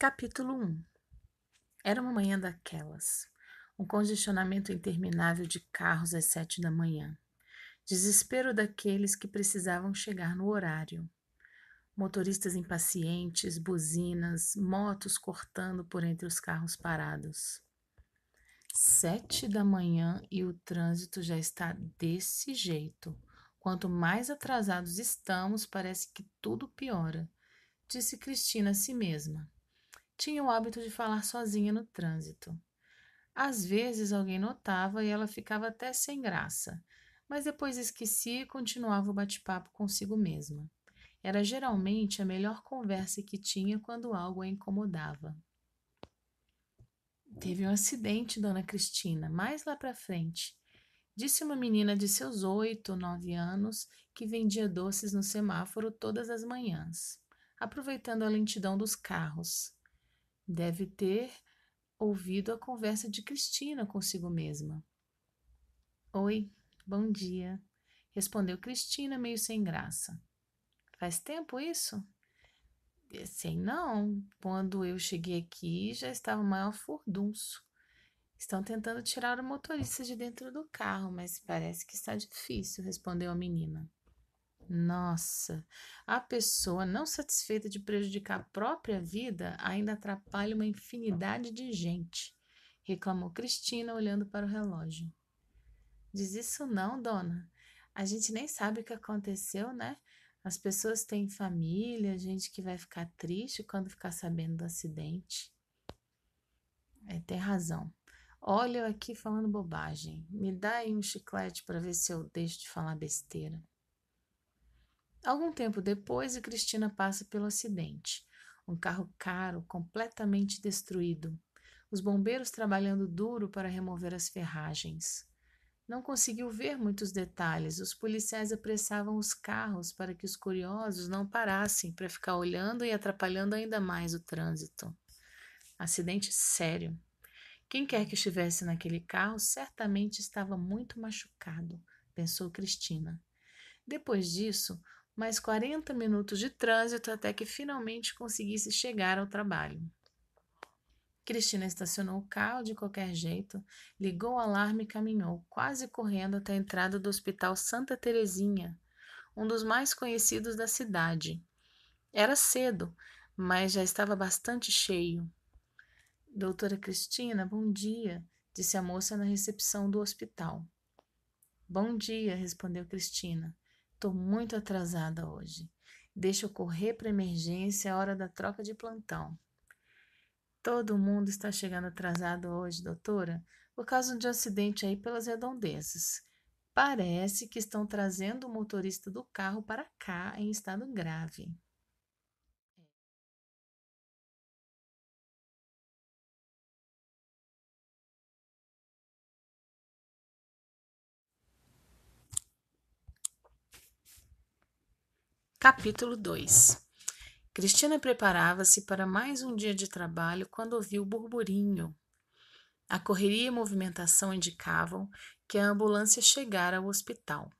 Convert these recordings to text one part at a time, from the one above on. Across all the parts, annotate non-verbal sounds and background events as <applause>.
Capítulo 1 Era uma manhã daquelas. Um congestionamento interminável de carros às sete da manhã. Desespero daqueles que precisavam chegar no horário. Motoristas impacientes, buzinas, motos cortando por entre os carros parados. Sete da manhã e o trânsito já está desse jeito. Quanto mais atrasados estamos, parece que tudo piora, disse Cristina a si mesma tinha o hábito de falar sozinha no trânsito. Às vezes alguém notava e ela ficava até sem graça, mas depois esquecia e continuava o bate-papo consigo mesma. Era geralmente a melhor conversa que tinha quando algo a incomodava. Teve um acidente, dona Cristina, mais lá para frente. Disse uma menina de seus oito, nove anos que vendia doces no semáforo todas as manhãs, aproveitando a lentidão dos carros. Deve ter ouvido a conversa de Cristina consigo mesma. Oi, bom dia, respondeu Cristina meio sem graça. Faz tempo isso? Eh, sei não. Quando eu cheguei aqui já estava o maior furdunço. Estão tentando tirar o motorista de dentro do carro, mas parece que está difícil, respondeu a menina. Nossa, a pessoa não satisfeita de prejudicar a própria vida ainda atrapalha uma infinidade de gente, reclamou Cristina olhando para o relógio. Diz isso não, dona. A gente nem sabe o que aconteceu, né? As pessoas têm família, gente que vai ficar triste quando ficar sabendo do acidente. É, tem razão. Olha eu aqui falando bobagem. Me dá aí um chiclete para ver se eu deixo de falar besteira. Algum tempo depois, a Cristina passa pelo acidente. Um carro caro, completamente destruído. Os bombeiros trabalhando duro para remover as ferragens. Não conseguiu ver muitos detalhes. Os policiais apressavam os carros para que os curiosos não parassem para ficar olhando e atrapalhando ainda mais o trânsito. Acidente sério. Quem quer que estivesse naquele carro certamente estava muito machucado, pensou Cristina. Depois disso, mais 40 minutos de trânsito até que finalmente conseguisse chegar ao trabalho. Cristina estacionou o carro de qualquer jeito, ligou o alarme e caminhou, quase correndo até a entrada do Hospital Santa Terezinha, um dos mais conhecidos da cidade. Era cedo, mas já estava bastante cheio. Doutora Cristina, bom dia, disse a moça na recepção do hospital. Bom dia, respondeu Cristina. Tô muito atrasada hoje. Deixa eu correr para emergência, é hora da troca de plantão. Todo mundo está chegando atrasado hoje, doutora, por causa de um acidente aí pelas redondezas. Parece que estão trazendo o motorista do carro para cá em estado grave. Capítulo 2 Cristina preparava-se para mais um dia de trabalho quando ouviu burburinho. A correria e movimentação indicavam que a ambulância chegara ao hospital.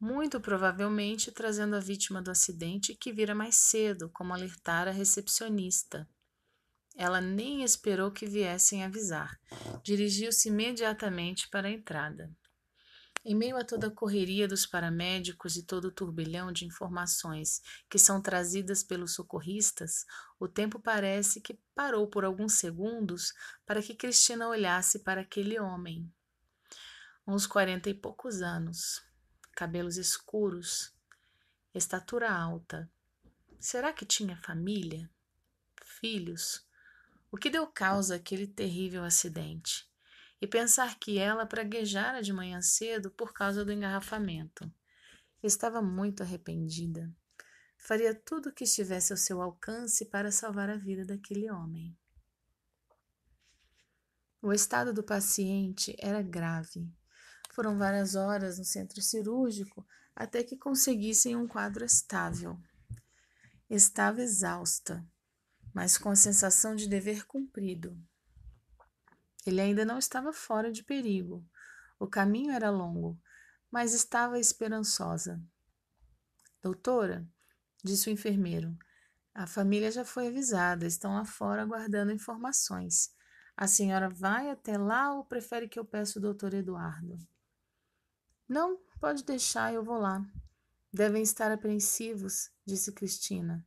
Muito provavelmente trazendo a vítima do acidente que vira mais cedo, como alertara a recepcionista. Ela nem esperou que viessem avisar. Dirigiu-se imediatamente para a entrada. Em meio a toda a correria dos paramédicos e todo o turbilhão de informações que são trazidas pelos socorristas, o tempo parece que parou por alguns segundos para que Cristina olhasse para aquele homem. Uns quarenta e poucos anos, cabelos escuros, estatura alta. Será que tinha família? Filhos? O que deu causa àquele terrível acidente? e pensar que ela praguejara de manhã cedo por causa do engarrafamento. Estava muito arrependida. Faria tudo o que estivesse ao seu alcance para salvar a vida daquele homem. O estado do paciente era grave. Foram várias horas no centro cirúrgico até que conseguissem um quadro estável. Estava exausta, mas com a sensação de dever cumprido. Ele ainda não estava fora de perigo. O caminho era longo, mas estava esperançosa. Doutora, disse o enfermeiro, a família já foi avisada, estão lá fora aguardando informações. A senhora vai até lá ou prefere que eu peça o doutor Eduardo? Não, pode deixar, eu vou lá. Devem estar apreensivos, disse Cristina.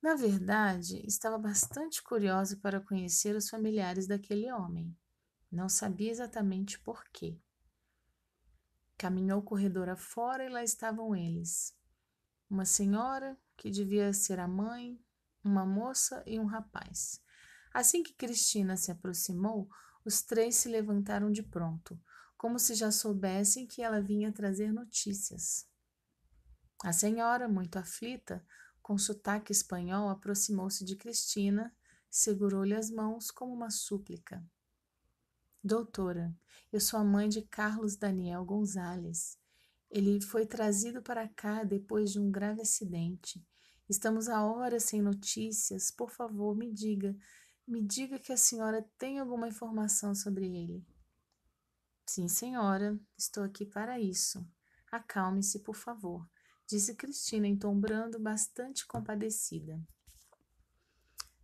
Na verdade, estava bastante curiosa para conhecer os familiares daquele homem. Não sabia exatamente por quê. Caminhou o corredor afora e lá estavam eles. Uma senhora, que devia ser a mãe, uma moça e um rapaz. Assim que Cristina se aproximou, os três se levantaram de pronto, como se já soubessem que ela vinha trazer notícias. A senhora, muito aflita, com sotaque espanhol, aproximou-se de Cristina, segurou-lhe as mãos como uma súplica. Doutora, eu sou a mãe de Carlos Daniel Gonzalez. Ele foi trazido para cá depois de um grave acidente. Estamos há horas sem notícias. Por favor, me diga. Me diga que a senhora tem alguma informação sobre ele. Sim, senhora, estou aqui para isso. Acalme-se, por favor, disse Cristina em tom brando, bastante compadecida.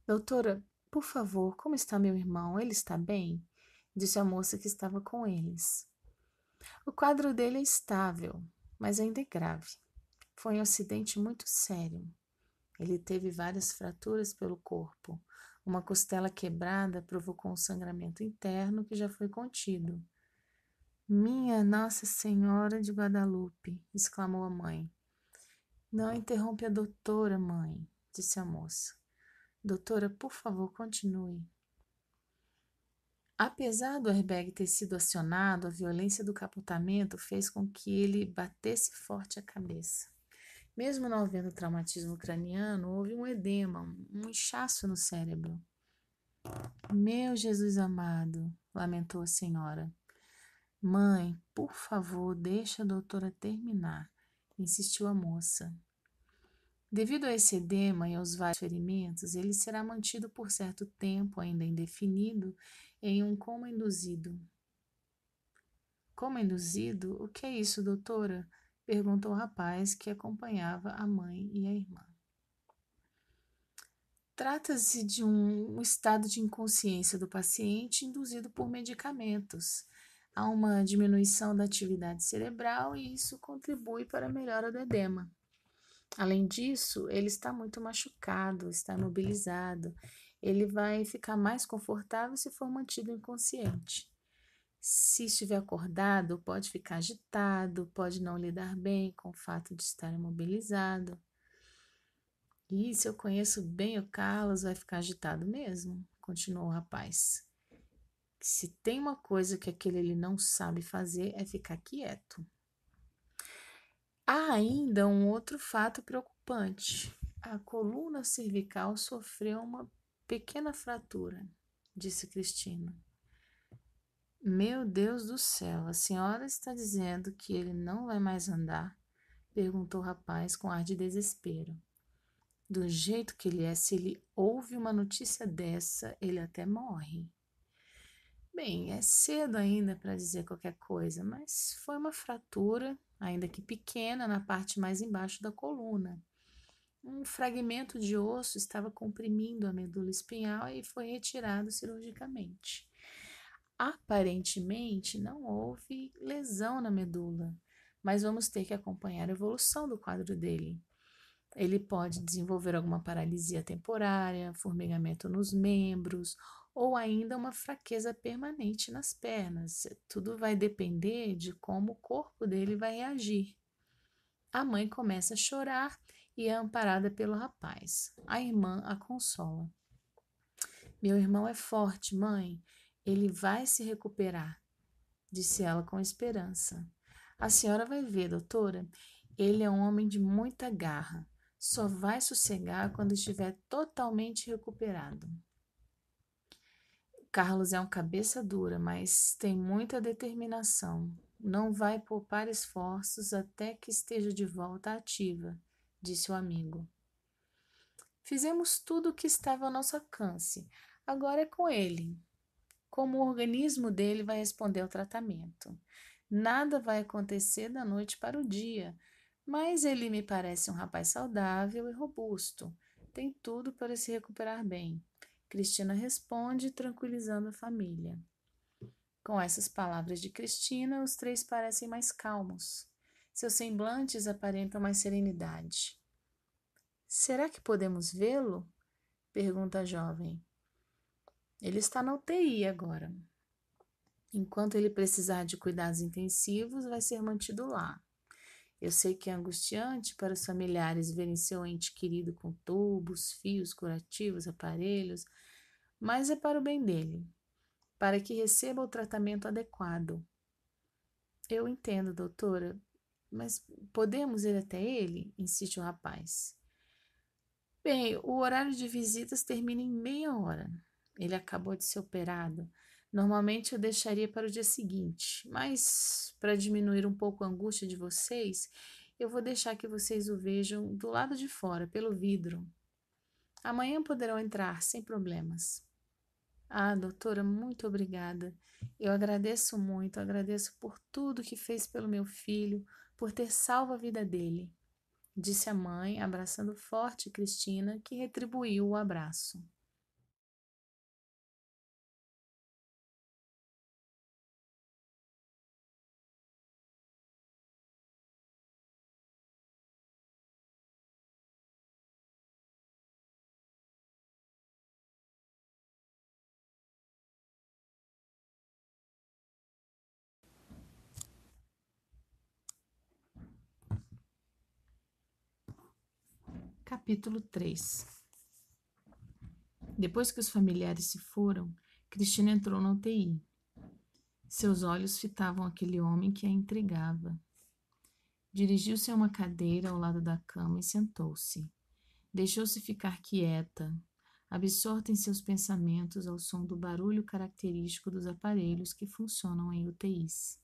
Doutora, por favor, como está meu irmão? Ele está bem? disse a moça que estava com eles. O quadro dele é estável, mas ainda é grave. Foi um acidente muito sério. Ele teve várias fraturas pelo corpo. Uma costela quebrada provocou um sangramento interno que já foi contido. Minha Nossa Senhora de Guadalupe! exclamou a mãe. Não interrompe a doutora, mãe, disse a moça. Doutora, por favor, continue. Apesar do airbag ter sido acionado, a violência do capotamento fez com que ele batesse forte a cabeça. Mesmo não havendo traumatismo craniano, houve um edema, um inchaço no cérebro. Meu Jesus amado, lamentou a senhora. Mãe, por favor, deixa a doutora terminar, insistiu a moça. Devido a esse edema e aos vários ferimentos, ele será mantido por certo tempo ainda indefinido em um coma induzido. Coma induzido? O que é isso, doutora? perguntou o rapaz que acompanhava a mãe e a irmã. Trata-se de um estado de inconsciência do paciente induzido por medicamentos. Há uma diminuição da atividade cerebral e isso contribui para a melhora do edema. Além disso, ele está muito machucado, está imobilizado ele vai ficar mais confortável se for mantido inconsciente. Se estiver acordado, pode ficar agitado, pode não lidar bem com o fato de estar imobilizado. E se eu conheço bem o Carlos, vai ficar agitado mesmo, continuou o rapaz. Se tem uma coisa que aquele ele não sabe fazer é ficar quieto. Há ainda um outro fato preocupante. A coluna cervical sofreu uma pequena fratura, disse Cristina. Meu Deus do céu, a senhora está dizendo que ele não vai mais andar? perguntou o rapaz com ar de desespero. Do jeito que ele é, se ele ouve uma notícia dessa, ele até morre. Bem, é cedo ainda para dizer qualquer coisa, mas foi uma fratura, ainda que pequena, na parte mais embaixo da coluna um fragmento de osso estava comprimindo a medula espinhal e foi retirado cirurgicamente. Aparentemente, não houve lesão na medula, mas vamos ter que acompanhar a evolução do quadro dele. Ele pode desenvolver alguma paralisia temporária, formigamento nos membros ou ainda uma fraqueza permanente nas pernas. Tudo vai depender de como o corpo dele vai reagir. A mãe começa a chorar e é amparada pelo rapaz. A irmã a consola. Meu irmão é forte, mãe. Ele vai se recuperar, disse ela com esperança. A senhora vai ver, doutora. Ele é um homem de muita garra. Só vai sossegar quando estiver totalmente recuperado. Carlos é um cabeça dura, mas tem muita determinação. Não vai poupar esforços até que esteja de volta ativa disse o amigo. Fizemos tudo o que estava ao nosso alcance, agora é com ele. Como o organismo dele vai responder ao tratamento. Nada vai acontecer da noite para o dia, mas ele me parece um rapaz saudável e robusto. Tem tudo para se recuperar bem. Cristina responde, tranquilizando a família. Com essas palavras de Cristina, os três parecem mais calmos. Seus semblantes aparentam mais serenidade. Será que podemos vê-lo? pergunta a jovem. Ele está na UTI agora. Enquanto ele precisar de cuidados intensivos, vai ser mantido lá. Eu sei que é angustiante para os familiares verem seu ente querido com tubos, fios curativos, aparelhos, mas é para o bem dele, para que receba o tratamento adequado. Eu entendo, doutora, mas podemos ir até ele? insiste o rapaz. Bem, o horário de visitas termina em meia hora. Ele acabou de ser operado. Normalmente eu deixaria para o dia seguinte, mas para diminuir um pouco a angústia de vocês, eu vou deixar que vocês o vejam do lado de fora, pelo vidro. Amanhã poderão entrar sem problemas. Ah, doutora, muito obrigada. Eu agradeço muito, agradeço por tudo que fez pelo meu filho, por ter salvo a vida dele, disse a mãe, abraçando forte Cristina, que retribuiu o abraço. Capítulo 3 Depois que os familiares se foram, Cristina entrou na UTI. Seus olhos fitavam aquele homem que a intrigava. Dirigiu-se a uma cadeira ao lado da cama e sentou-se. Deixou-se ficar quieta, absorta em seus pensamentos ao som do barulho característico dos aparelhos que funcionam em UTIs.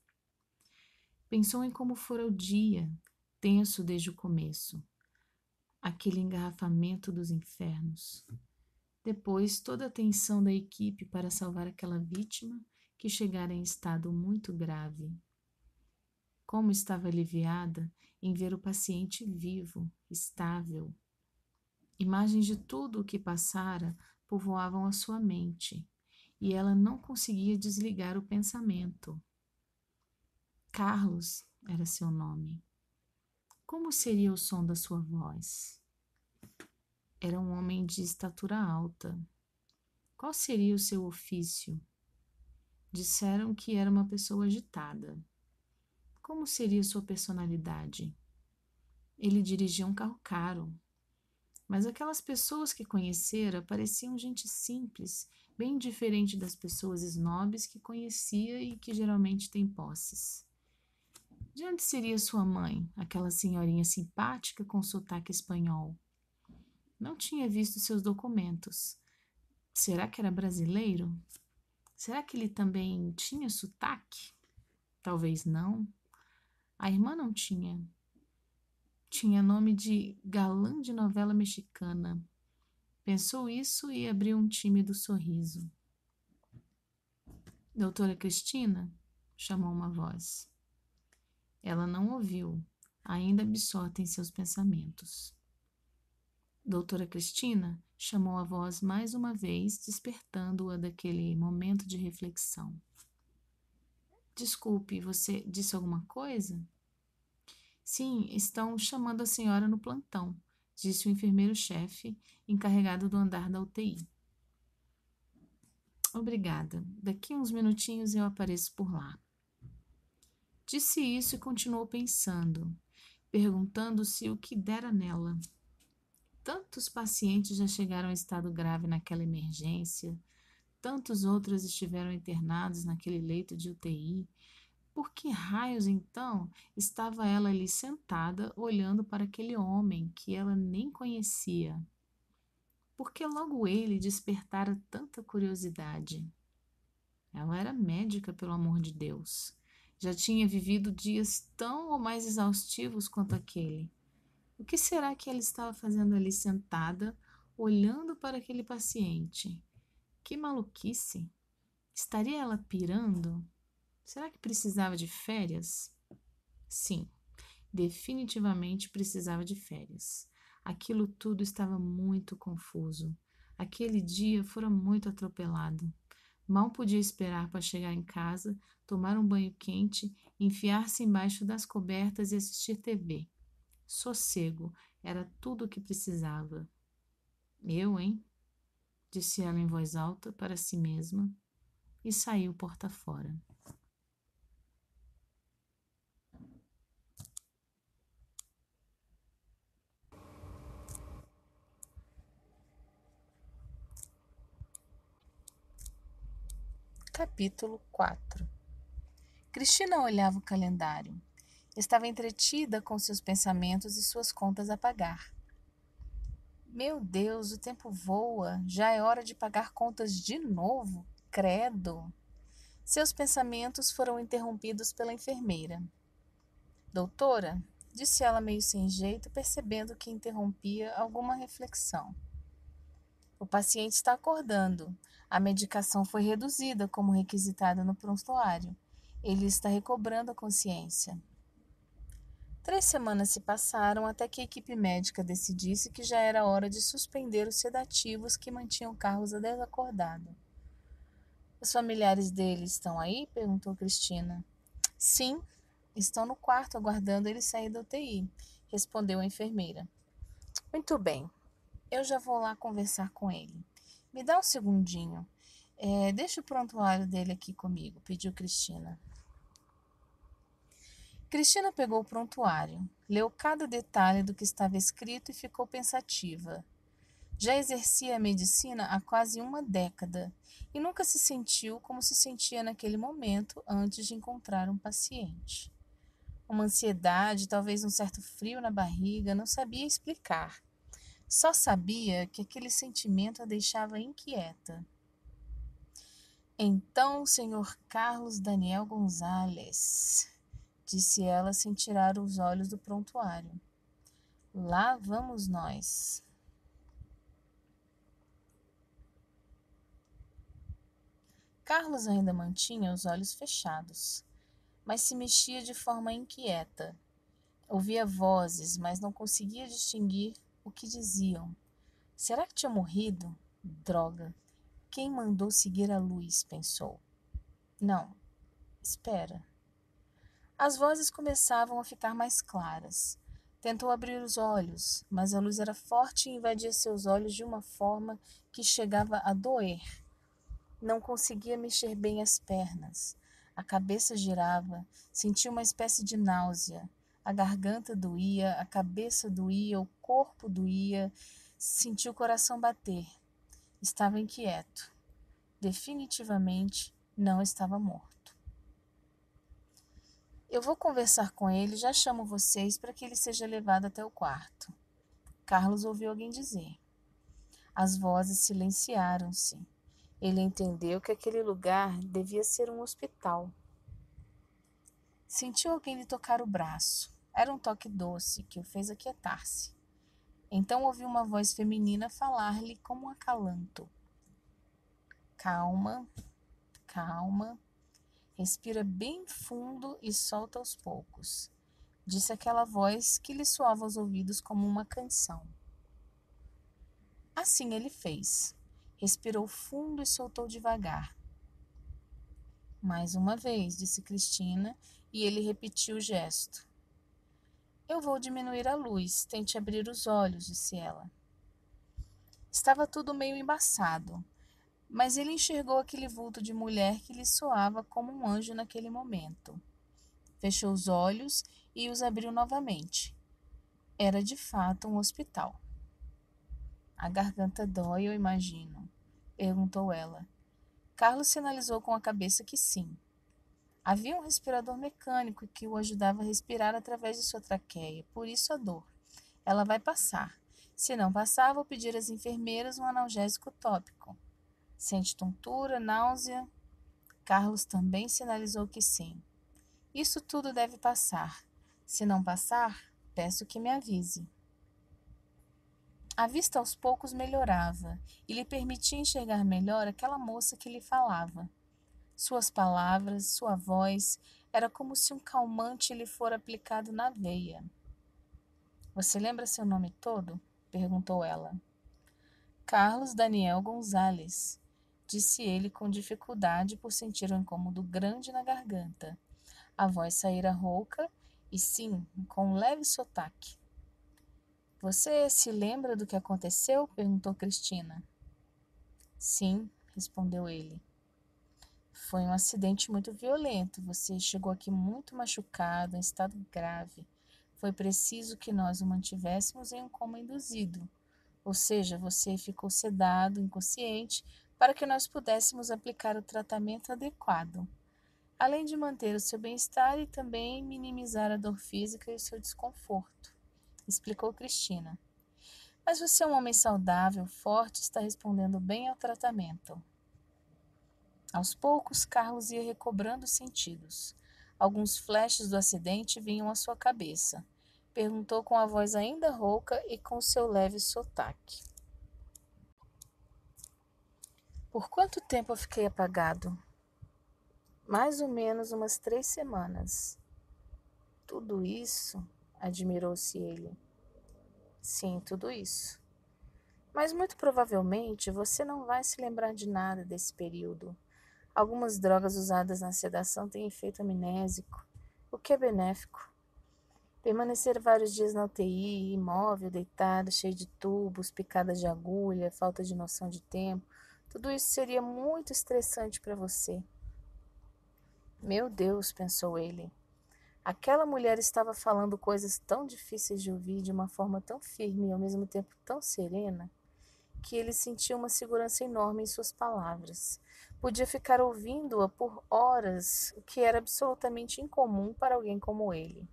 Pensou em como fora o dia, tenso desde o começo aquele engarrafamento dos infernos. Depois, toda a atenção da equipe para salvar aquela vítima que chegara em estado muito grave. Como estava aliviada em ver o paciente vivo, estável. Imagens de tudo o que passara povoavam a sua mente e ela não conseguia desligar o pensamento. Carlos era seu nome. Como seria o som da sua voz? Era um homem de estatura alta. Qual seria o seu ofício? Disseram que era uma pessoa agitada. Como seria sua personalidade? Ele dirigia um carro caro. Mas aquelas pessoas que conhecera pareciam gente simples, bem diferente das pessoas snobs que conhecia e que geralmente têm posses. De onde seria sua mãe, aquela senhorinha simpática com sotaque espanhol? Não tinha visto seus documentos. Será que era brasileiro? Será que ele também tinha sotaque? Talvez não. A irmã não tinha. Tinha nome de galã de novela mexicana. Pensou isso e abriu um tímido sorriso. Doutora Cristina? chamou uma voz. Ela não ouviu, ainda absorta em seus pensamentos. Doutora Cristina chamou a voz mais uma vez, despertando-a daquele momento de reflexão. Desculpe, você disse alguma coisa? Sim, estão chamando a senhora no plantão, disse o enfermeiro-chefe, encarregado do andar da UTI. Obrigada. Daqui uns minutinhos eu apareço por lá. Disse isso e continuou pensando, perguntando-se o que dera nela. Tantos pacientes já chegaram a estado grave naquela emergência, tantos outros estiveram internados naquele leito de UTI. Por que raios então estava ela ali sentada olhando para aquele homem que ela nem conhecia? Por que logo ele despertara tanta curiosidade? Ela era médica, pelo amor de Deus. Já tinha vivido dias tão ou mais exaustivos quanto aquele. O que será que ela estava fazendo ali sentada, olhando para aquele paciente? Que maluquice! Estaria ela pirando? Será que precisava de férias? Sim, definitivamente precisava de férias. Aquilo tudo estava muito confuso. Aquele dia fora muito atropelado. Mal podia esperar para chegar em casa, tomar um banho quente, enfiar-se embaixo das cobertas e assistir TV. Sossego era tudo o que precisava. Eu, hein? Disse ela em voz alta para si mesma e saiu porta fora. Capítulo 4 Cristina olhava o calendário. Estava entretida com seus pensamentos e suas contas a pagar. Meu Deus, o tempo voa, já é hora de pagar contas de novo? Credo! Seus pensamentos foram interrompidos pela enfermeira. Doutora, disse ela meio sem jeito, percebendo que interrompia alguma reflexão. O paciente está acordando. A medicação foi reduzida como requisitada no prontuário. Ele está recobrando a consciência. Três semanas se passaram até que a equipe médica decidisse que já era hora de suspender os sedativos que mantinham Carlos desacordado. Os familiares dele estão aí? perguntou Cristina. Sim, estão no quarto aguardando ele sair da UTI, respondeu a enfermeira. Muito bem, eu já vou lá conversar com ele. Me dá um segundinho. É, deixa o prontuário dele aqui comigo, pediu Cristina. Cristina pegou o prontuário, leu cada detalhe do que estava escrito e ficou pensativa. Já exercia a medicina há quase uma década e nunca se sentiu como se sentia naquele momento antes de encontrar um paciente. Uma ansiedade, talvez um certo frio na barriga, não sabia explicar. Só sabia que aquele sentimento a deixava inquieta. Então, senhor Carlos Daniel Gonzales, disse ela sem tirar os olhos do prontuário. Lá vamos nós. Carlos ainda mantinha os olhos fechados, mas se mexia de forma inquieta. Ouvia vozes, mas não conseguia distinguir o que diziam. Será que tinha morrido? Droga! Quem mandou seguir a luz? pensou. Não, espera. As vozes começavam a ficar mais claras. Tentou abrir os olhos, mas a luz era forte e invadia seus olhos de uma forma que chegava a doer. Não conseguia mexer bem as pernas. A cabeça girava, sentia uma espécie de náusea a garganta doía, a cabeça doía, o corpo doía, senti o coração bater. Estava inquieto. Definitivamente não estava morto. Eu vou conversar com ele, já chamo vocês para que ele seja levado até o quarto. Carlos ouviu alguém dizer. As vozes silenciaram-se. Ele entendeu que aquele lugar devia ser um hospital. Sentiu alguém lhe tocar o braço. Era um toque doce que o fez aquietar-se. Então ouviu uma voz feminina falar-lhe como um acalanto. Calma, calma. Respira bem fundo e solta aos poucos. Disse aquela voz que lhe soava aos ouvidos como uma canção. Assim ele fez. Respirou fundo e soltou devagar. Mais uma vez, disse Cristina, e ele repetiu o gesto. Eu vou diminuir a luz, tente abrir os olhos, disse ela. Estava tudo meio embaçado, mas ele enxergou aquele vulto de mulher que lhe soava como um anjo naquele momento. Fechou os olhos e os abriu novamente. Era de fato um hospital. A garganta dói, eu imagino, perguntou ela. Carlos sinalizou com a cabeça que sim. Havia um respirador mecânico que o ajudava a respirar através de sua traqueia, por isso a dor. Ela vai passar. Se não passar, vou pedir às enfermeiras um analgésico tópico. Sente tontura, náusea? Carlos também sinalizou que sim. Isso tudo deve passar. Se não passar, peço que me avise. A vista aos poucos melhorava e lhe permitia enxergar melhor aquela moça que lhe falava. Suas palavras, sua voz, era como se um calmante lhe fora aplicado na veia. Você lembra seu nome todo? perguntou ela. Carlos Daniel Gonzales, disse ele com dificuldade por sentir um incômodo grande na garganta. A voz saíra rouca e sim, com um leve sotaque. Você se lembra do que aconteceu? perguntou Cristina. Sim, respondeu ele. Foi um acidente muito violento. Você chegou aqui muito machucado, em estado grave. Foi preciso que nós o mantivéssemos em um coma induzido, ou seja, você ficou sedado, inconsciente, para que nós pudéssemos aplicar o tratamento adequado, além de manter o seu bem-estar e também minimizar a dor física e o seu desconforto, explicou Cristina. Mas você é um homem saudável, forte, está respondendo bem ao tratamento. Aos poucos, Carlos ia recobrando os sentidos. Alguns flashes do acidente vinham à sua cabeça. Perguntou com a voz ainda rouca e com seu leve sotaque. Por quanto tempo eu fiquei apagado? Mais ou menos umas três semanas. Tudo isso? admirou-se ele. Sim, tudo isso. Mas muito provavelmente você não vai se lembrar de nada desse período. Algumas drogas usadas na sedação têm efeito amnésico, o que é benéfico. Permanecer vários dias na UTI, imóvel, deitado, cheio de tubos, picadas de agulha, falta de noção de tempo, tudo isso seria muito estressante para você. Meu Deus, pensou ele. Aquela mulher estava falando coisas tão difíceis de ouvir de uma forma tão firme e ao mesmo tempo tão serena que ele sentia uma segurança enorme em suas palavras. Podia ficar ouvindo-a por horas, o que era absolutamente incomum para alguém como ele.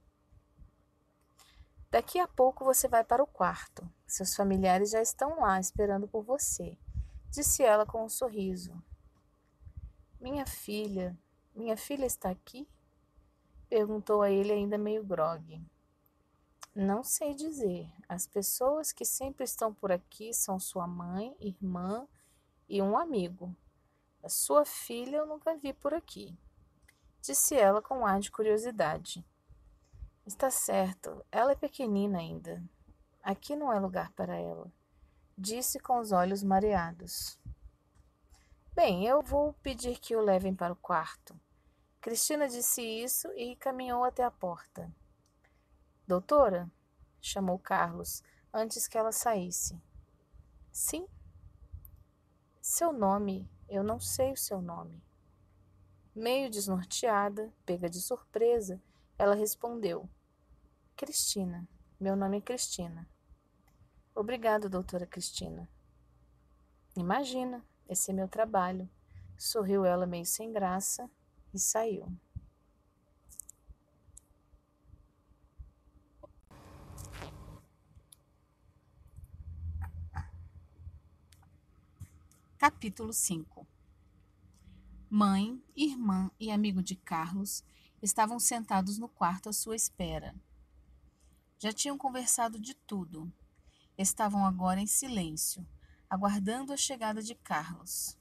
Daqui a pouco você vai para o quarto. Seus familiares já estão lá esperando por você, disse ela com um sorriso. Minha filha, minha filha está aqui? perguntou a ele ainda meio grogue. Não sei dizer. As pessoas que sempre estão por aqui são sua mãe, irmã e um amigo. A sua filha eu nunca vi por aqui, disse ela com um ar de curiosidade. Está certo, ela é pequenina ainda. Aqui não é lugar para ela, disse com os olhos mareados. Bem, eu vou pedir que o levem para o quarto. Cristina disse isso e caminhou até a porta. Doutora, chamou Carlos antes que ela saísse. Sim? Seu nome, eu não sei o seu nome. Meio desnorteada, pega de surpresa, ela respondeu: Cristina. Meu nome é Cristina. Obrigado, doutora Cristina. Imagina, esse é meu trabalho. Sorriu ela meio sem graça e saiu. Capítulo 5 Mãe, irmã e amigo de Carlos estavam sentados no quarto à sua espera. Já tinham conversado de tudo. Estavam agora em silêncio, aguardando a chegada de Carlos.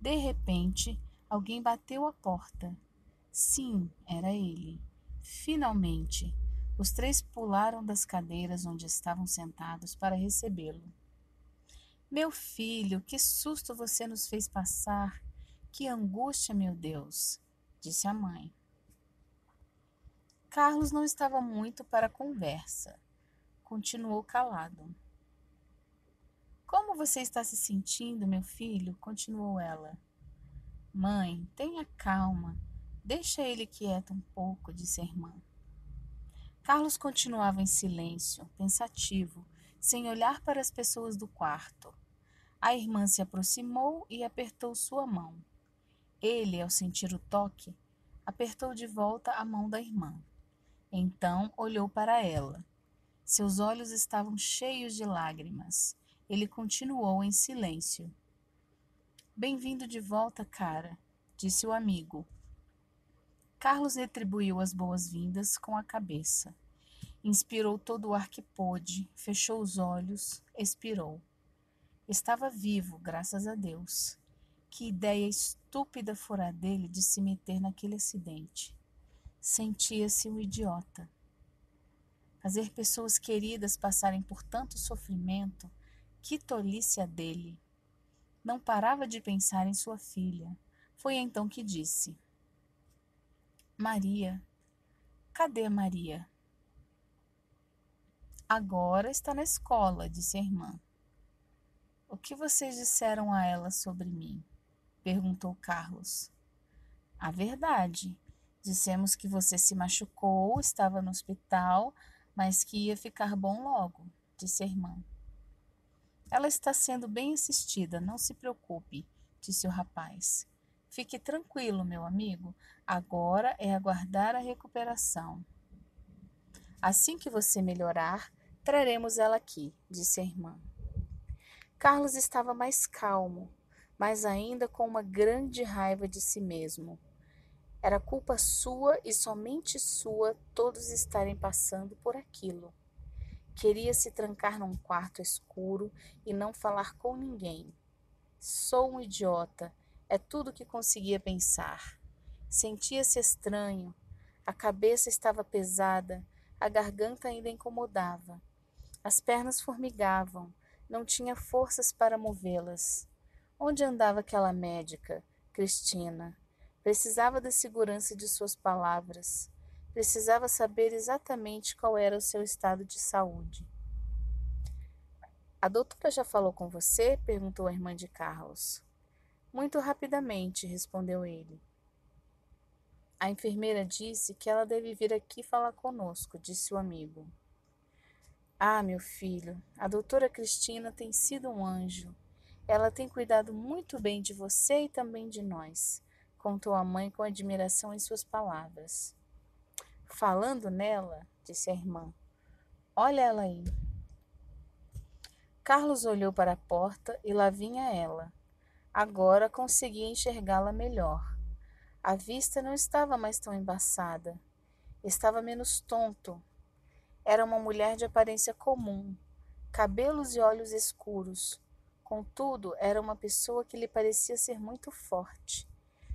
De repente, alguém bateu à porta. Sim, era ele. Finalmente, os três pularam das cadeiras onde estavam sentados para recebê-lo. Meu filho, que susto você nos fez passar! Que angústia, meu Deus! disse a mãe. Carlos não estava muito para conversa. Continuou calado. Como você está se sentindo, meu filho? continuou ela. Mãe, tenha calma. Deixa ele quieto um pouco, disse a irmã. Carlos continuava em silêncio, pensativo, sem olhar para as pessoas do quarto. A irmã se aproximou e apertou sua mão. Ele, ao sentir o toque, apertou de volta a mão da irmã. Então olhou para ela. Seus olhos estavam cheios de lágrimas. Ele continuou em silêncio. Bem-vindo de volta, cara, disse o amigo. Carlos retribuiu as boas-vindas com a cabeça. Inspirou todo o ar que pôde, fechou os olhos, expirou. Estava vivo, graças a Deus. Que ideia estúpida fora dele de se meter naquele acidente. Sentia-se um idiota. Fazer pessoas queridas passarem por tanto sofrimento, que tolice a dele. Não parava de pensar em sua filha. Foi então que disse: Maria, cadê Maria? Agora está na escola, disse a irmã. O que vocês disseram a ela sobre mim? perguntou Carlos. A verdade. Dissemos que você se machucou, estava no hospital, mas que ia ficar bom logo, disse a irmã. Ela está sendo bem assistida, não se preocupe, disse o rapaz. Fique tranquilo, meu amigo. Agora é aguardar a recuperação. Assim que você melhorar, traremos ela aqui, disse a irmã. Carlos estava mais calmo, mas ainda com uma grande raiva de si mesmo. Era culpa sua e somente sua todos estarem passando por aquilo. Queria se trancar num quarto escuro e não falar com ninguém. Sou um idiota, é tudo que conseguia pensar. Sentia-se estranho, a cabeça estava pesada, a garganta ainda incomodava. As pernas formigavam, não tinha forças para movê-las. Onde andava aquela médica, Cristina? Precisava da segurança de suas palavras. Precisava saber exatamente qual era o seu estado de saúde. A doutora já falou com você? perguntou a irmã de Carlos. Muito rapidamente, respondeu ele. A enfermeira disse que ela deve vir aqui falar conosco, disse o amigo. Ah, meu filho, a doutora Cristina tem sido um anjo. Ela tem cuidado muito bem de você e também de nós, contou a mãe com admiração em suas palavras. Falando nela, disse a irmã, olha ela aí. Carlos olhou para a porta e lá vinha ela. Agora conseguia enxergá-la melhor. A vista não estava mais tão embaçada. Estava menos tonto, era uma mulher de aparência comum, cabelos e olhos escuros. Contudo, era uma pessoa que lhe parecia ser muito forte.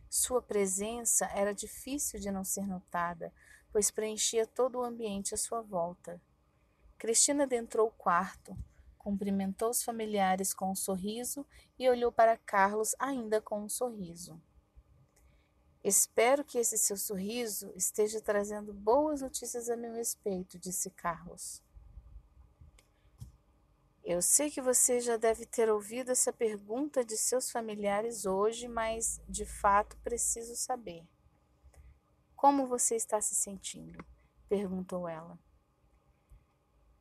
Sua presença era difícil de não ser notada, pois preenchia todo o ambiente à sua volta. Cristina adentrou o quarto, cumprimentou os familiares com um sorriso e olhou para Carlos ainda com um sorriso. Espero que esse seu sorriso esteja trazendo boas notícias a meu respeito, disse Carlos. Eu sei que você já deve ter ouvido essa pergunta de seus familiares hoje, mas de fato preciso saber. Como você está se sentindo? perguntou ela.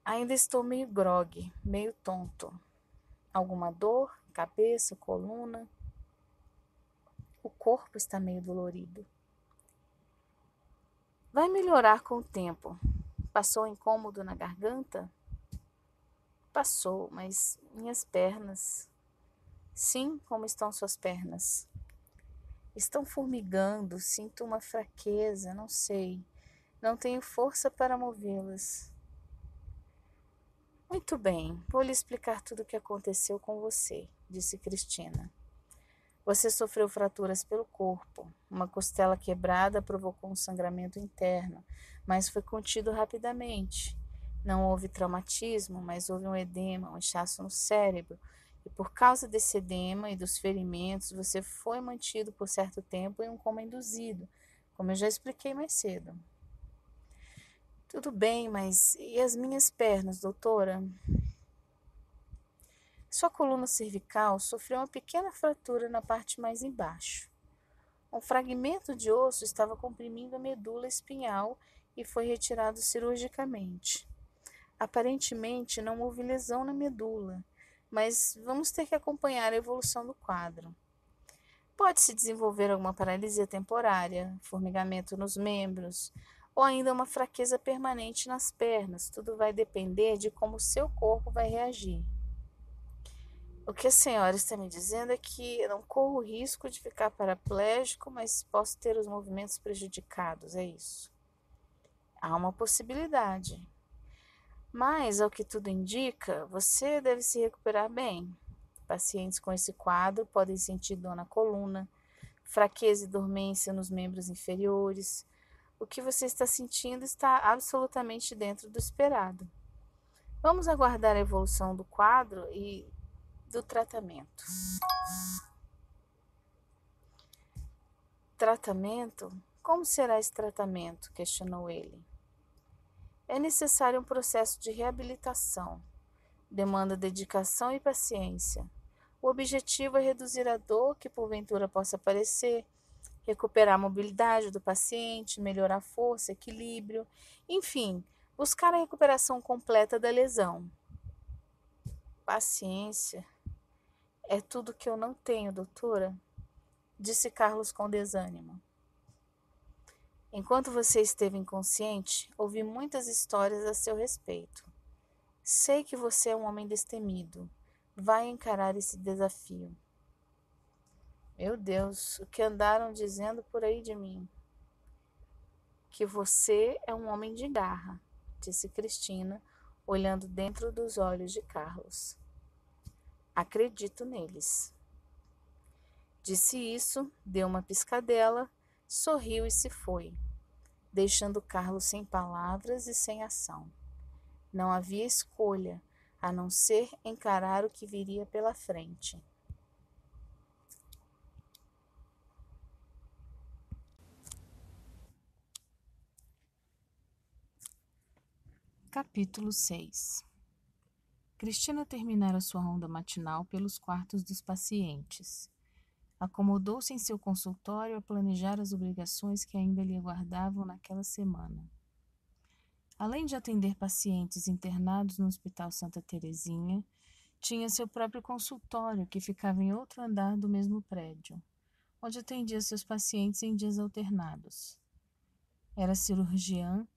Ainda estou meio grogue, meio tonto. Alguma dor, cabeça, coluna? o corpo está meio dolorido. Vai melhorar com o tempo. Passou incômodo na garganta? Passou, mas minhas pernas. Sim, como estão suas pernas? Estão formigando, sinto uma fraqueza, não sei. Não tenho força para movê-las. Muito bem, vou lhe explicar tudo o que aconteceu com você, disse Cristina. Você sofreu fraturas pelo corpo. Uma costela quebrada provocou um sangramento interno, mas foi contido rapidamente. Não houve traumatismo, mas houve um edema, um inchaço no cérebro. E por causa desse edema e dos ferimentos, você foi mantido por certo tempo em um coma induzido, como eu já expliquei mais cedo. Tudo bem, mas e as minhas pernas, doutora? Sua coluna cervical sofreu uma pequena fratura na parte mais embaixo. Um fragmento de osso estava comprimindo a medula espinhal e foi retirado cirurgicamente. Aparentemente não houve lesão na medula, mas vamos ter que acompanhar a evolução do quadro. Pode-se desenvolver alguma paralisia temporária, formigamento nos membros, ou ainda uma fraqueza permanente nas pernas. Tudo vai depender de como seu corpo vai reagir. O que a senhora está me dizendo é que eu não corro risco de ficar paraplégico, mas posso ter os movimentos prejudicados, é isso. Há uma possibilidade. Mas, ao que tudo indica, você deve se recuperar bem. Pacientes com esse quadro podem sentir dor na coluna, fraqueza e dormência nos membros inferiores. O que você está sentindo está absolutamente dentro do esperado. Vamos aguardar a evolução do quadro e do tratamento. Tratamento? Como será esse tratamento? questionou ele. É necessário um processo de reabilitação. Demanda dedicação e paciência. O objetivo é reduzir a dor que porventura possa aparecer, recuperar a mobilidade do paciente, melhorar a força, equilíbrio, enfim, buscar a recuperação completa da lesão. Paciência. É tudo que eu não tenho, doutora, disse Carlos com desânimo. Enquanto você esteve inconsciente, ouvi muitas histórias a seu respeito. Sei que você é um homem destemido. Vai encarar esse desafio. Meu Deus, o que andaram dizendo por aí de mim? Que você é um homem de garra, disse Cristina, olhando dentro dos olhos de Carlos. Acredito neles. Disse isso, deu uma piscadela, sorriu e se foi, deixando Carlos sem palavras e sem ação. Não havia escolha a não ser encarar o que viria pela frente. Capítulo 6 Cristina terminara sua ronda matinal pelos quartos dos pacientes. Acomodou-se em seu consultório a planejar as obrigações que ainda lhe aguardavam naquela semana. Além de atender pacientes internados no Hospital Santa Terezinha, tinha seu próprio consultório, que ficava em outro andar do mesmo prédio, onde atendia seus pacientes em dias alternados. Era cirurgiã,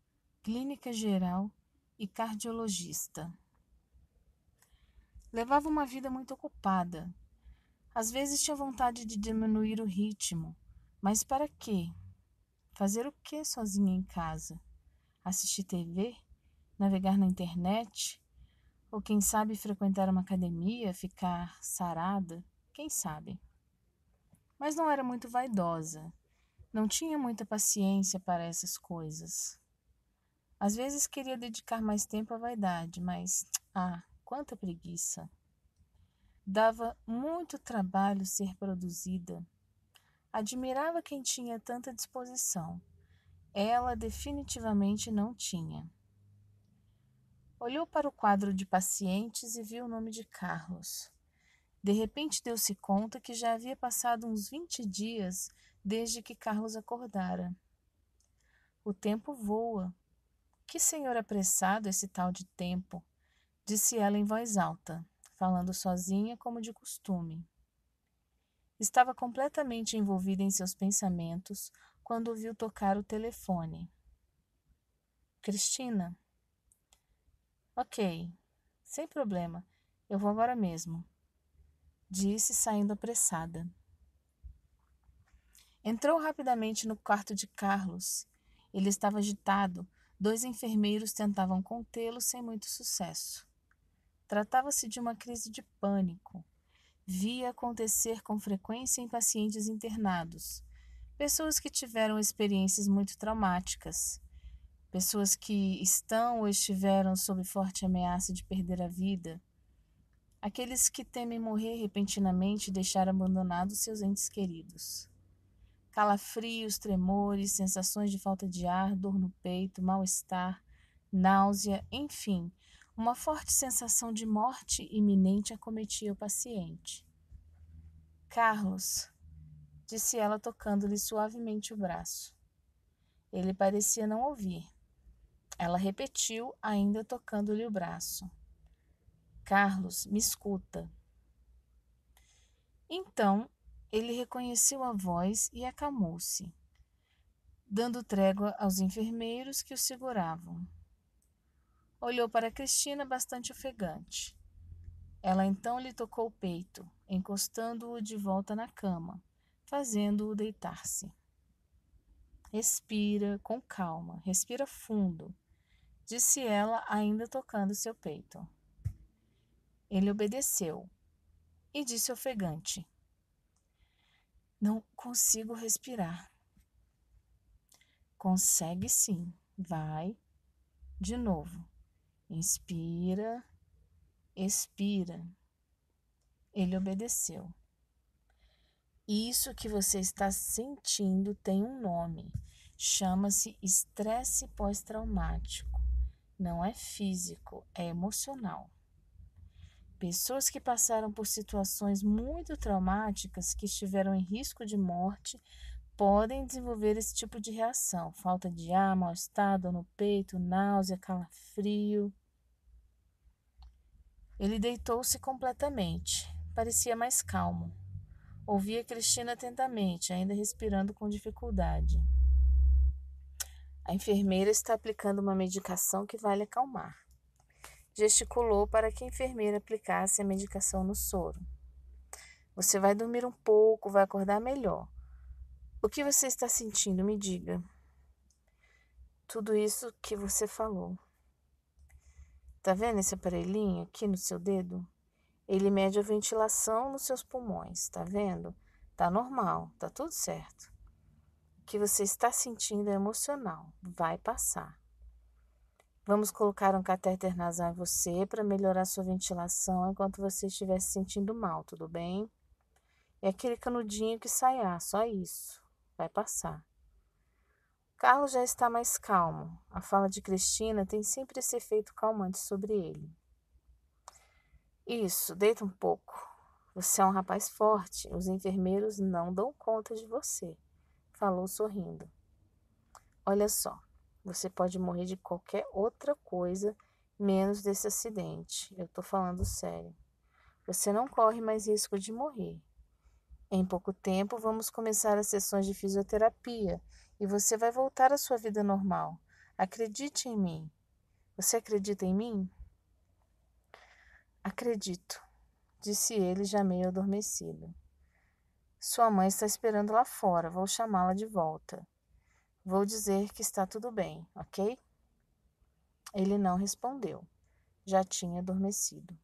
clínica geral e cardiologista. Levava uma vida muito ocupada. Às vezes tinha vontade de diminuir o ritmo, mas para quê? Fazer o que sozinha em casa? Assistir TV? Navegar na internet? Ou quem sabe frequentar uma academia, ficar sarada? Quem sabe? Mas não era muito vaidosa. Não tinha muita paciência para essas coisas. Às vezes queria dedicar mais tempo à vaidade, mas <tsk> ah, quanta preguiça! Dava muito trabalho ser produzida. Admirava quem tinha tanta disposição. Ela definitivamente não tinha. Olhou para o quadro de pacientes e viu o nome de Carlos. De repente deu-se conta que já havia passado uns 20 dias desde que Carlos acordara. O tempo voa. Que senhor apressado esse tal de tempo! Disse ela em voz alta, falando sozinha como de costume. Estava completamente envolvida em seus pensamentos quando ouviu tocar o telefone. Cristina. Ok, sem problema, eu vou agora mesmo. Disse saindo apressada. Entrou rapidamente no quarto de Carlos. Ele estava agitado. Dois enfermeiros tentavam contê-lo sem muito sucesso. Tratava-se de uma crise de pânico. Via acontecer com frequência em pacientes internados, pessoas que tiveram experiências muito traumáticas, pessoas que estão ou estiveram sob forte ameaça de perder a vida, aqueles que temem morrer repentinamente e deixar abandonados seus entes queridos. Calafrios, tremores, sensações de falta de ar, dor no peito, mal-estar, náusea, enfim, uma forte sensação de morte iminente acometia o paciente. Carlos, disse ela tocando-lhe suavemente o braço. Ele parecia não ouvir. Ela repetiu, ainda tocando-lhe o braço. Carlos, me escuta. Então ele reconheceu a voz e acalmou-se, dando trégua aos enfermeiros que o seguravam. Olhou para Cristina bastante ofegante. Ela então lhe tocou o peito, encostando-o de volta na cama, fazendo-o deitar-se. Respira com calma, respira fundo, disse ela, ainda tocando seu peito. Ele obedeceu e disse ofegante: Não consigo respirar. Consegue sim, vai. De novo. Inspira, expira. Ele obedeceu. Isso que você está sentindo tem um nome. Chama-se estresse pós-traumático. Não é físico, é emocional. Pessoas que passaram por situações muito traumáticas, que estiveram em risco de morte, podem desenvolver esse tipo de reação: falta de ar, mal-estar, dor no peito, náusea, calafrio. Ele deitou-se completamente. Parecia mais calmo. Ouvia Cristina atentamente, ainda respirando com dificuldade. A enfermeira está aplicando uma medicação que vai lhe acalmar. Gesticulou para que a enfermeira aplicasse a medicação no soro. Você vai dormir um pouco, vai acordar melhor. O que você está sentindo? Me diga. Tudo isso que você falou. Tá vendo esse aparelhinho aqui no seu dedo? Ele mede a ventilação nos seus pulmões, tá vendo? Tá normal, tá tudo certo. O que você está sentindo é emocional, vai passar. Vamos colocar um catéter nasal em você para melhorar sua ventilação enquanto você estiver se sentindo mal, tudo bem? E é aquele canudinho que sair, só isso, vai passar. Carlos já está mais calmo. A fala de Cristina tem sempre esse efeito calmante sobre ele. Isso, deita um pouco. Você é um rapaz forte. Os enfermeiros não dão conta de você, falou sorrindo. Olha só, você pode morrer de qualquer outra coisa menos desse acidente. Eu estou falando sério. Você não corre mais risco de morrer. Em pouco tempo, vamos começar as sessões de fisioterapia e você vai voltar à sua vida normal. Acredite em mim. Você acredita em mim? Acredito, disse ele, já meio adormecido. Sua mãe está esperando lá fora, vou chamá-la de volta. Vou dizer que está tudo bem, ok? Ele não respondeu, já tinha adormecido.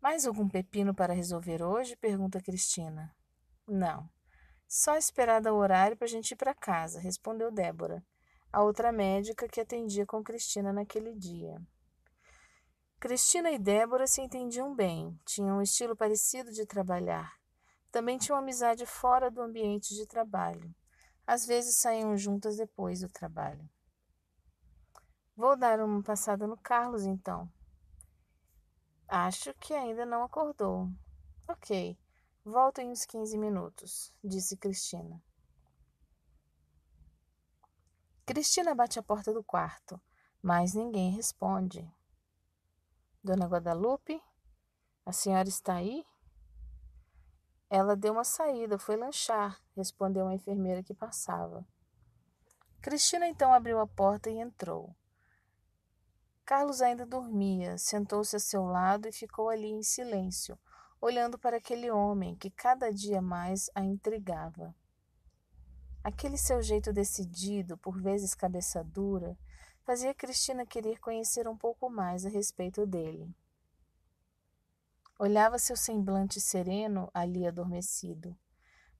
Mais algum pepino para resolver hoje? pergunta Cristina. Não. Só esperar dar o horário para a gente ir para casa, respondeu Débora, a outra médica que atendia com Cristina naquele dia. Cristina e Débora se entendiam bem, tinham um estilo parecido de trabalhar. Também tinham amizade fora do ambiente de trabalho. Às vezes saíam juntas depois do trabalho. Vou dar uma passada no Carlos então. Acho que ainda não acordou. Ok. Volto em uns 15 minutos, disse Cristina. Cristina bate a porta do quarto, mas ninguém responde. Dona Guadalupe, a senhora está aí? Ela deu uma saída, foi lanchar, respondeu uma enfermeira que passava. Cristina então abriu a porta e entrou. Carlos ainda dormia, sentou-se a seu lado e ficou ali em silêncio, olhando para aquele homem que cada dia mais a intrigava. Aquele seu jeito decidido, por vezes cabeça dura, fazia Cristina querer conhecer um pouco mais a respeito dele. Olhava seu semblante sereno ali adormecido,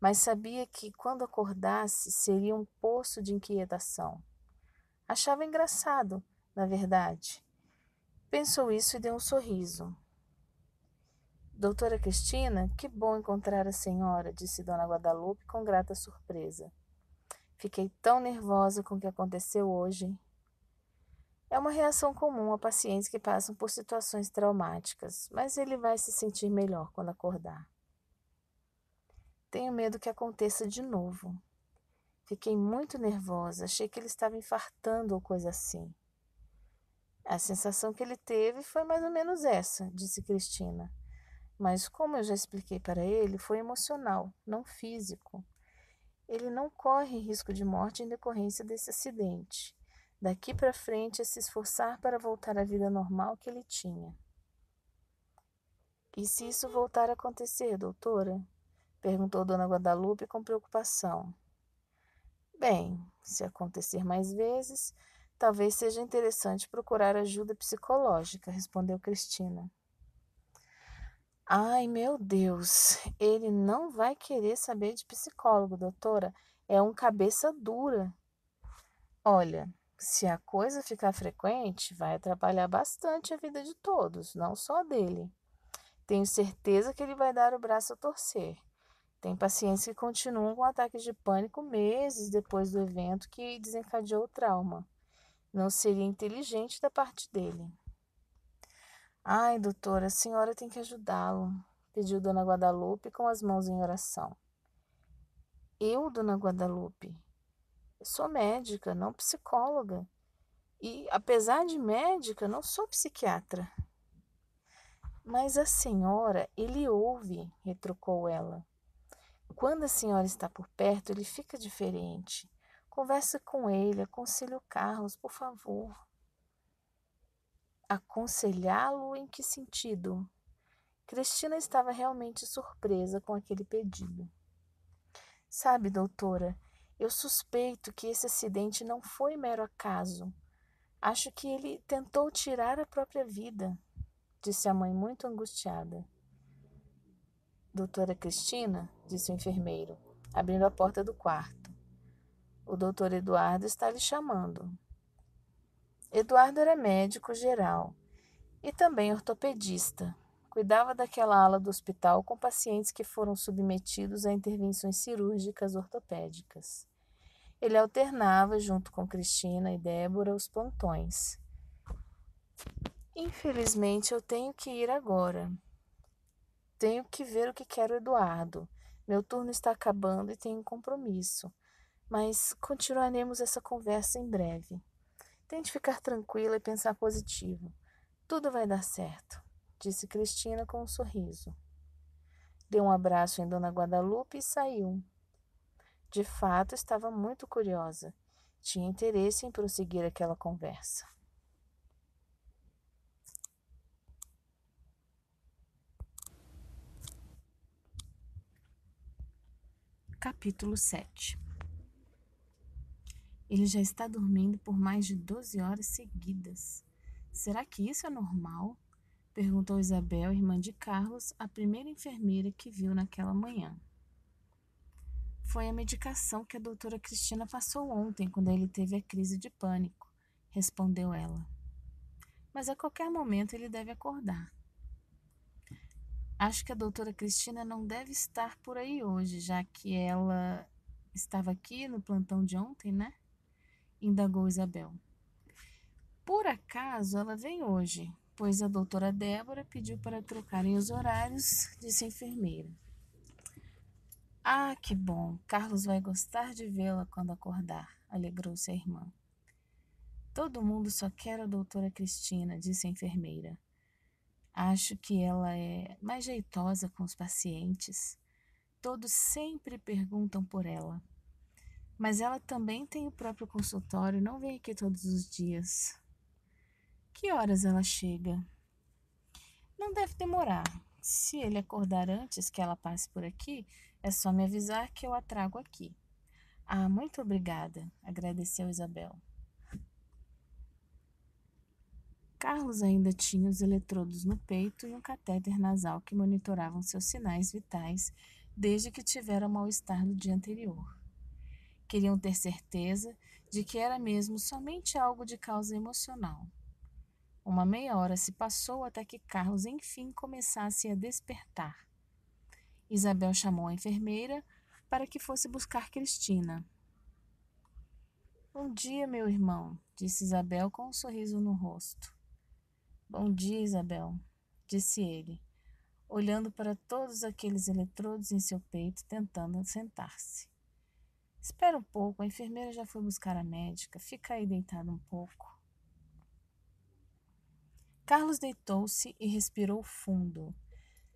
mas sabia que quando acordasse seria um poço de inquietação. Achava engraçado, na verdade. Pensou isso e deu um sorriso. Doutora Cristina, que bom encontrar a senhora, disse Dona Guadalupe com grata surpresa. Fiquei tão nervosa com o que aconteceu hoje. É uma reação comum a pacientes que passam por situações traumáticas, mas ele vai se sentir melhor quando acordar. Tenho medo que aconteça de novo. Fiquei muito nervosa, achei que ele estava infartando ou coisa assim. A sensação que ele teve foi mais ou menos essa, disse Cristina mas, como eu já expliquei para ele, foi emocional, não físico. Ele não corre risco de morte em decorrência desse acidente. Daqui para frente é se esforçar para voltar à vida normal que ele tinha. E se isso voltar a acontecer, doutora? perguntou Dona Guadalupe com preocupação. Bem, se acontecer mais vezes, talvez seja interessante procurar ajuda psicológica, respondeu Cristina. Ai, meu Deus, ele não vai querer saber de psicólogo, doutora. É um cabeça dura. Olha, se a coisa ficar frequente, vai atrapalhar bastante a vida de todos, não só dele. Tenho certeza que ele vai dar o braço a torcer. Tem pacientes que continuam com ataques de pânico meses depois do evento que desencadeou o trauma. Não seria inteligente da parte dele. Ai, doutora, a senhora tem que ajudá-lo, pediu Dona Guadalupe com as mãos em oração. Eu, Dona Guadalupe, sou médica, não psicóloga. E, apesar de médica, não sou psiquiatra. Mas a senhora, ele ouve, retrucou ela. Quando a senhora está por perto, ele fica diferente. Converse com ele, aconselhe o Carlos, por favor. Aconselhá-lo em que sentido? Cristina estava realmente surpresa com aquele pedido. Sabe, doutora, eu suspeito que esse acidente não foi mero acaso. Acho que ele tentou tirar a própria vida, disse a mãe muito angustiada. Doutora Cristina, disse o enfermeiro, abrindo a porta do quarto. O doutor Eduardo está lhe chamando. Eduardo era médico geral e também ortopedista. Cuidava daquela ala do hospital com pacientes que foram submetidos a intervenções cirúrgicas ortopédicas. Ele alternava, junto com Cristina e Débora, os plantões. Infelizmente, eu tenho que ir agora. Tenho que ver o que quero, Eduardo. Meu turno está acabando e tenho um compromisso. Mas continuaremos essa conversa em breve. Tente ficar tranquila e pensar positivo. Tudo vai dar certo, disse Cristina com um sorriso. Deu um abraço em Dona Guadalupe e saiu. De fato, estava muito curiosa. Tinha interesse em prosseguir aquela conversa. Capítulo 7 ele já está dormindo por mais de 12 horas seguidas. Será que isso é normal? Perguntou Isabel, irmã de Carlos, a primeira enfermeira que viu naquela manhã. Foi a medicação que a doutora Cristina passou ontem, quando ele teve a crise de pânico, respondeu ela. Mas a qualquer momento ele deve acordar. Acho que a doutora Cristina não deve estar por aí hoje, já que ela estava aqui no plantão de ontem, né? indagou Isabel. Por acaso ela vem hoje, pois a doutora Débora pediu para trocarem os horários, disse a enfermeira. Ah, que bom! Carlos vai gostar de vê-la quando acordar, alegrou-se a irmã. Todo mundo só quer a doutora Cristina, disse a enfermeira. Acho que ela é mais jeitosa com os pacientes. Todos sempre perguntam por ela. Mas ela também tem o próprio consultório, não vem aqui todos os dias. Que horas ela chega? Não deve demorar. Se ele acordar antes que ela passe por aqui, é só me avisar que eu a trago aqui. Ah, muito obrigada, agradeceu Isabel. Carlos ainda tinha os eletrodos no peito e um catéter nasal que monitoravam seus sinais vitais desde que tivera o mal-estar no dia anterior. Queriam ter certeza de que era mesmo somente algo de causa emocional. Uma meia hora se passou até que Carlos enfim começasse a despertar. Isabel chamou a enfermeira para que fosse buscar Cristina. Bom dia, meu irmão, disse Isabel com um sorriso no rosto. Bom dia, Isabel, disse ele, olhando para todos aqueles eletrodos em seu peito, tentando sentar-se. Espera um pouco, a enfermeira já foi buscar a médica. Fica aí deitado um pouco. Carlos deitou-se e respirou fundo.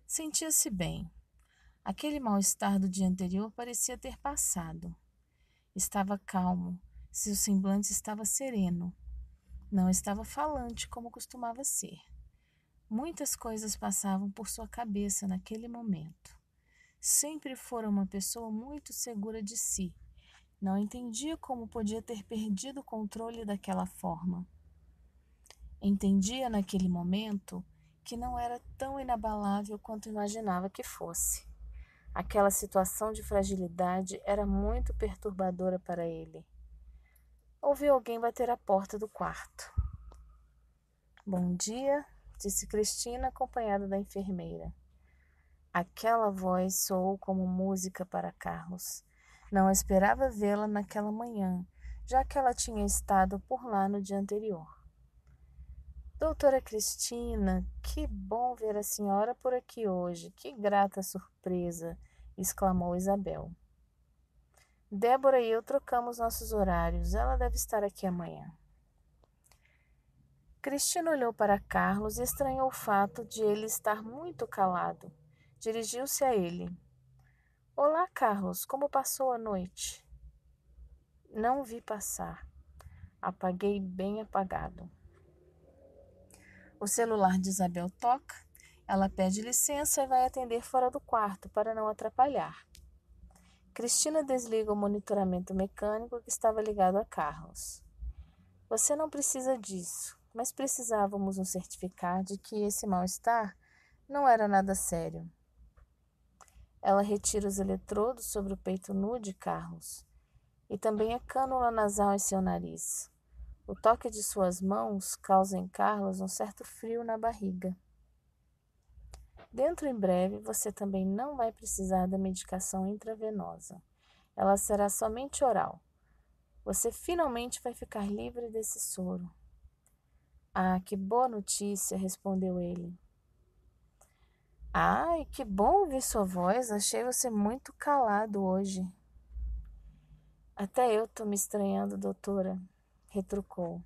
Sentia-se bem. Aquele mal-estar do dia anterior parecia ter passado. Estava calmo, seu semblante estava sereno. Não estava falante como costumava ser. Muitas coisas passavam por sua cabeça naquele momento. Sempre fora uma pessoa muito segura de si não entendia como podia ter perdido o controle daquela forma. Entendia naquele momento que não era tão inabalável quanto imaginava que fosse. Aquela situação de fragilidade era muito perturbadora para ele. Ouviu alguém bater à porta do quarto. Bom dia, disse Cristina, acompanhada da enfermeira. Aquela voz soou como música para Carlos. Não esperava vê-la naquela manhã, já que ela tinha estado por lá no dia anterior. Doutora Cristina, que bom ver a senhora por aqui hoje. Que grata surpresa! exclamou Isabel. Débora e eu trocamos nossos horários. Ela deve estar aqui amanhã. Cristina olhou para Carlos e estranhou o fato de ele estar muito calado. Dirigiu-se a ele. Olá, Carlos, como passou a noite? Não vi passar. Apaguei bem apagado. O celular de Isabel toca. Ela pede licença e vai atender fora do quarto para não atrapalhar. Cristina desliga o monitoramento mecânico que estava ligado a Carlos. Você não precisa disso, mas precisávamos nos certificar de que esse mal-estar não era nada sério. Ela retira os eletrodos sobre o peito nu de Carlos e também a é cânula nasal em seu nariz. O toque de suas mãos causa em Carlos um certo frio na barriga. Dentro em breve, você também não vai precisar da medicação intravenosa. Ela será somente oral. Você finalmente vai ficar livre desse soro. Ah, que boa notícia! respondeu ele. Ai, que bom ouvir sua voz. Achei você muito calado hoje. Até eu tô me estranhando, doutora, retrucou.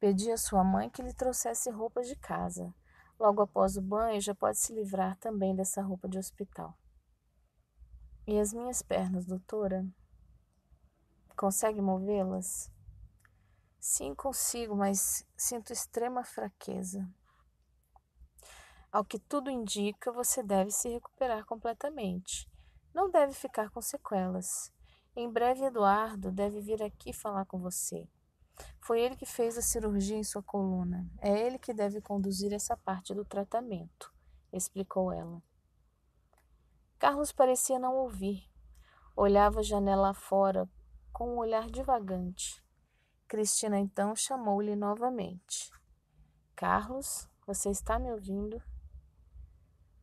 Pedi à sua mãe que lhe trouxesse roupas de casa. Logo após o banho, já pode se livrar também dessa roupa de hospital. E as minhas pernas, doutora? Consegue movê-las? Sim, consigo, mas sinto extrema fraqueza. Ao que tudo indica, você deve se recuperar completamente. Não deve ficar com sequelas. Em breve, Eduardo deve vir aqui falar com você. Foi ele que fez a cirurgia em sua coluna. É ele que deve conduzir essa parte do tratamento, explicou ela. Carlos parecia não ouvir. Olhava a janela fora com um olhar divagante. Cristina então chamou-lhe novamente. Carlos, você está me ouvindo?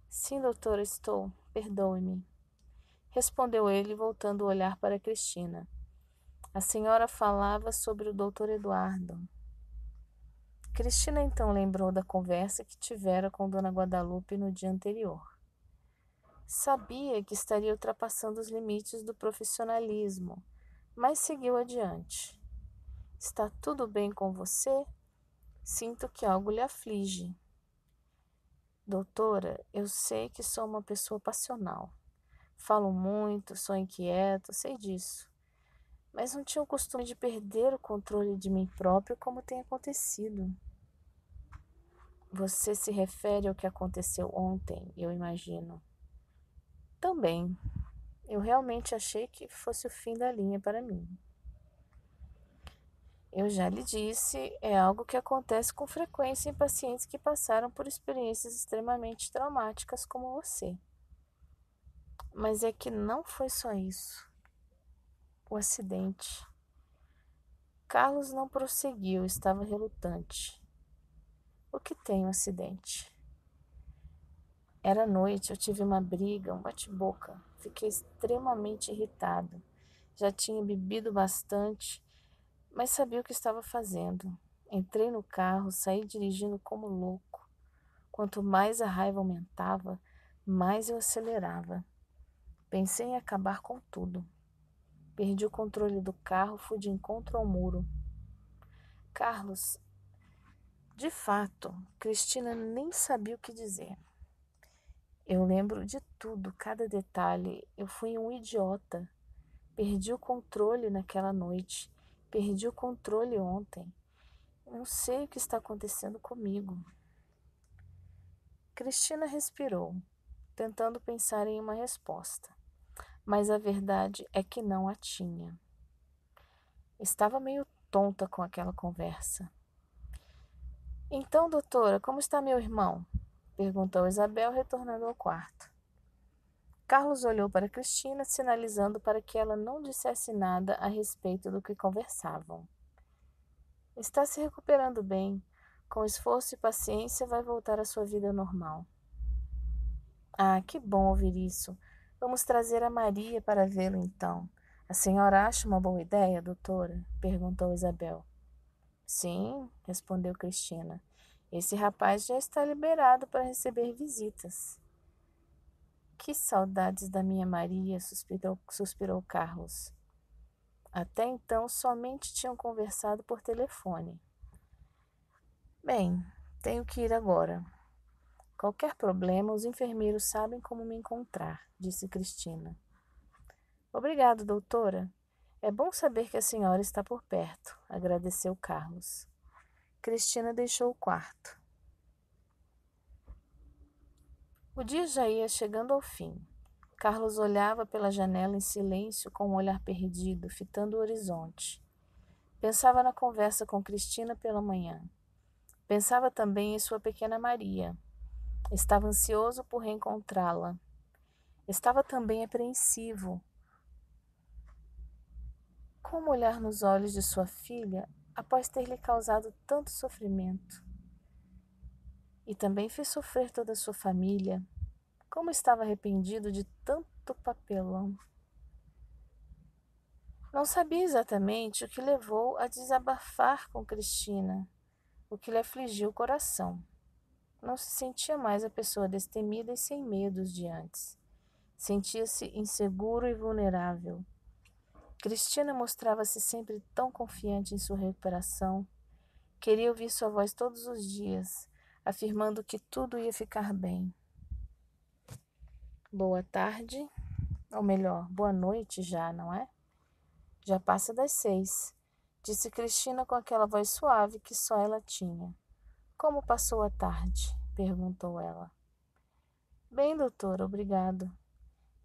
Sim, doutora, estou. Perdoe-me. Respondeu ele, voltando o olhar para Cristina. A senhora falava sobre o doutor Eduardo. Cristina então lembrou da conversa que tivera com Dona Guadalupe no dia anterior. Sabia que estaria ultrapassando os limites do profissionalismo, mas seguiu adiante. Está tudo bem com você? Sinto que algo lhe aflige. Doutora, eu sei que sou uma pessoa passional. Falo muito, sou inquieta, sei disso. Mas não tinha o costume de perder o controle de mim próprio como tem acontecido. Você se refere ao que aconteceu ontem, eu imagino. Também. Eu realmente achei que fosse o fim da linha para mim eu já lhe disse, é algo que acontece com frequência em pacientes que passaram por experiências extremamente traumáticas como você. Mas é que não foi só isso. O acidente. Carlos não prosseguiu, estava relutante. O que tem um acidente? Era noite, eu tive uma briga, um bate-boca. Fiquei extremamente irritado. Já tinha bebido bastante mas sabia o que estava fazendo. Entrei no carro, saí dirigindo como louco. Quanto mais a raiva aumentava, mais eu acelerava. Pensei em acabar com tudo. Perdi o controle do carro, fui de encontro ao muro. Carlos, de fato, Cristina nem sabia o que dizer. Eu lembro de tudo, cada detalhe. Eu fui um idiota. Perdi o controle naquela noite Perdi o controle ontem. Não sei o que está acontecendo comigo. Cristina respirou, tentando pensar em uma resposta, mas a verdade é que não a tinha. Estava meio tonta com aquela conversa. Então, doutora, como está meu irmão? perguntou Isabel, retornando ao quarto. Carlos olhou para Cristina, sinalizando para que ela não dissesse nada a respeito do que conversavam. Está se recuperando bem. Com esforço e paciência, vai voltar à sua vida normal. Ah, que bom ouvir isso. Vamos trazer a Maria para vê-lo então. A senhora acha uma boa ideia, doutora? perguntou Isabel. Sim, respondeu Cristina. Esse rapaz já está liberado para receber visitas. Que saudades da minha Maria, suspirou, suspirou Carlos. Até então somente tinham conversado por telefone. Bem, tenho que ir agora. Qualquer problema, os enfermeiros sabem como me encontrar, disse Cristina. Obrigado, doutora. É bom saber que a senhora está por perto, agradeceu Carlos. Cristina deixou o quarto. O dia já ia chegando ao fim. Carlos olhava pela janela em silêncio, com um olhar perdido, fitando o horizonte. Pensava na conversa com Cristina pela manhã. Pensava também em sua pequena Maria. Estava ansioso por reencontrá-la. Estava também apreensivo. Como olhar nos olhos de sua filha após ter lhe causado tanto sofrimento? e também fez sofrer toda a sua família. Como estava arrependido de tanto papelão. Não sabia exatamente o que levou a desabafar com Cristina, o que lhe afligiu o coração. Não se sentia mais a pessoa destemida e sem medos de antes. Sentia-se inseguro e vulnerável. Cristina mostrava-se sempre tão confiante em sua recuperação. Queria ouvir sua voz todos os dias afirmando que tudo ia ficar bem. Boa tarde, ou melhor, boa noite já, não é? Já passa das seis, disse Cristina com aquela voz suave que só ela tinha. Como passou a tarde? perguntou ela. Bem, doutor, obrigado,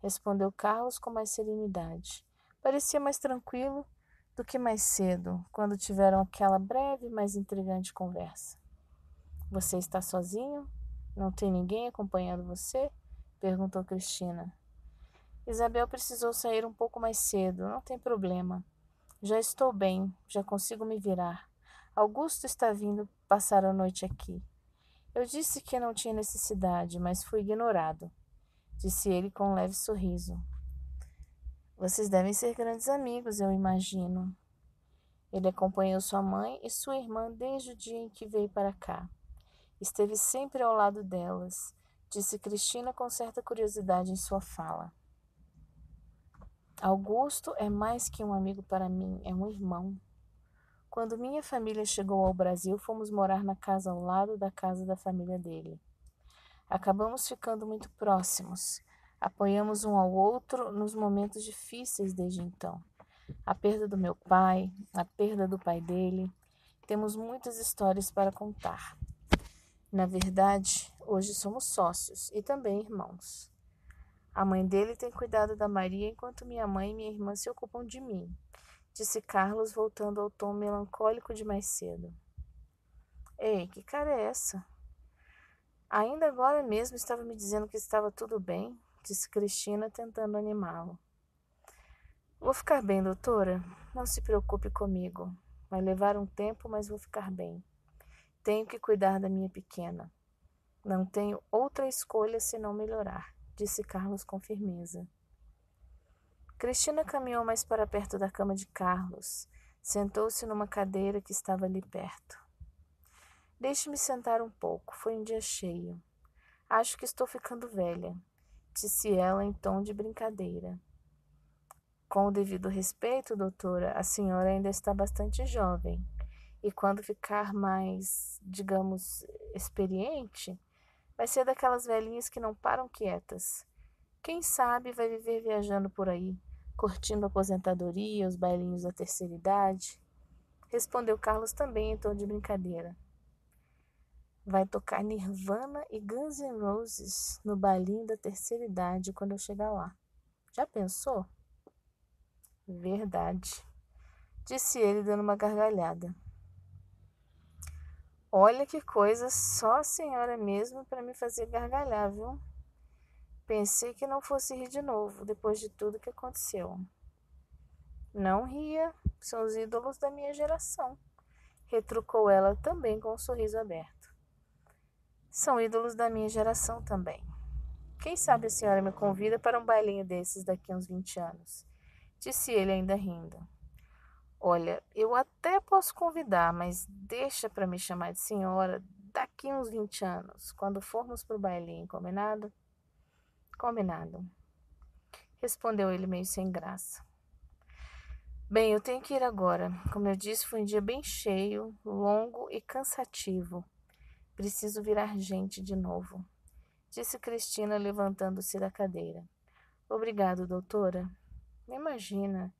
respondeu Carlos com mais serenidade. Parecia mais tranquilo do que mais cedo, quando tiveram aquela breve, mas intrigante conversa. Você está sozinho? Não tem ninguém acompanhando você? perguntou Cristina. Isabel precisou sair um pouco mais cedo. Não tem problema. Já estou bem, já consigo me virar. Augusto está vindo passar a noite aqui. Eu disse que não tinha necessidade, mas fui ignorado, disse ele com um leve sorriso. Vocês devem ser grandes amigos, eu imagino. Ele acompanhou sua mãe e sua irmã desde o dia em que veio para cá. Esteve sempre ao lado delas, disse Cristina com certa curiosidade em sua fala. Augusto é mais que um amigo para mim, é um irmão. Quando minha família chegou ao Brasil, fomos morar na casa ao lado da casa da família dele. Acabamos ficando muito próximos. Apoiamos um ao outro nos momentos difíceis desde então. A perda do meu pai, a perda do pai dele. Temos muitas histórias para contar. Na verdade, hoje somos sócios e também irmãos. A mãe dele tem cuidado da Maria enquanto minha mãe e minha irmã se ocupam de mim, disse Carlos, voltando ao tom melancólico de mais cedo. Ei, que cara é essa? Ainda agora mesmo estava me dizendo que estava tudo bem, disse Cristina, tentando animá-lo. Vou ficar bem, doutora. Não se preocupe comigo. Vai levar um tempo, mas vou ficar bem. Tenho que cuidar da minha pequena. Não tenho outra escolha senão melhorar, disse Carlos com firmeza. Cristina caminhou mais para perto da cama de Carlos. Sentou-se numa cadeira que estava ali perto. Deixe-me sentar um pouco. Foi um dia cheio. Acho que estou ficando velha, disse ela em tom de brincadeira. Com o devido respeito, doutora, a senhora ainda está bastante jovem, e quando ficar mais, digamos, experiente, vai ser daquelas velhinhas que não param quietas. Quem sabe vai viver viajando por aí, curtindo a aposentadoria, os bailinhos da terceira idade. Respondeu Carlos também em tom de brincadeira. Vai tocar Nirvana e Guns N' Roses no bailinho da terceira idade quando eu chegar lá. Já pensou? Verdade, disse ele dando uma gargalhada. Olha que coisa, só a senhora mesmo para me fazer gargalhar, viu? Pensei que não fosse rir de novo, depois de tudo que aconteceu. Não ria, são os ídolos da minha geração, retrucou ela também com um sorriso aberto. São ídolos da minha geração também. Quem sabe a senhora me convida para um bailinho desses daqui a uns 20 anos? Disse ele ainda rindo. Olha, eu até posso convidar, mas deixa para me chamar de senhora daqui uns 20 anos, quando formos pro bailinho, combinado? Combinado. Respondeu ele meio sem graça. Bem, eu tenho que ir agora. Como eu disse, foi um dia bem cheio, longo e cansativo. Preciso virar gente de novo, disse Cristina, levantando-se da cadeira. Obrigado, doutora. Imagina,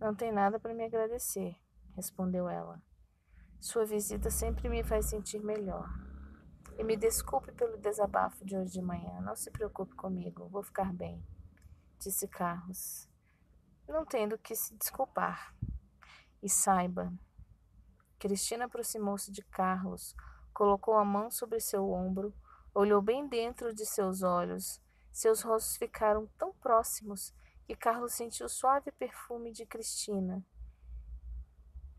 não tem nada para me agradecer, respondeu ela. Sua visita sempre me faz sentir melhor. E me desculpe pelo desabafo de hoje de manhã. Não se preocupe comigo, vou ficar bem, disse Carlos, não tendo que se desculpar. E saiba. Cristina aproximou-se de Carlos, colocou a mão sobre seu ombro, olhou bem dentro de seus olhos. Seus rostos ficaram tão próximos e Carlos sentiu o suave perfume de Cristina.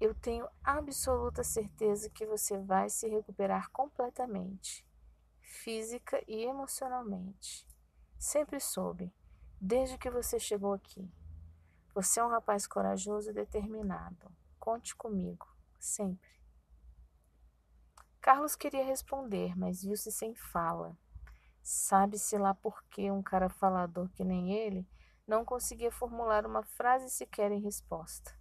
Eu tenho absoluta certeza que você vai se recuperar completamente, física e emocionalmente. Sempre soube, desde que você chegou aqui. Você é um rapaz corajoso e determinado. Conte comigo, sempre. Carlos queria responder, mas viu-se sem fala. Sabe-se lá por que um cara falador que nem ele não conseguia formular uma frase sequer em resposta.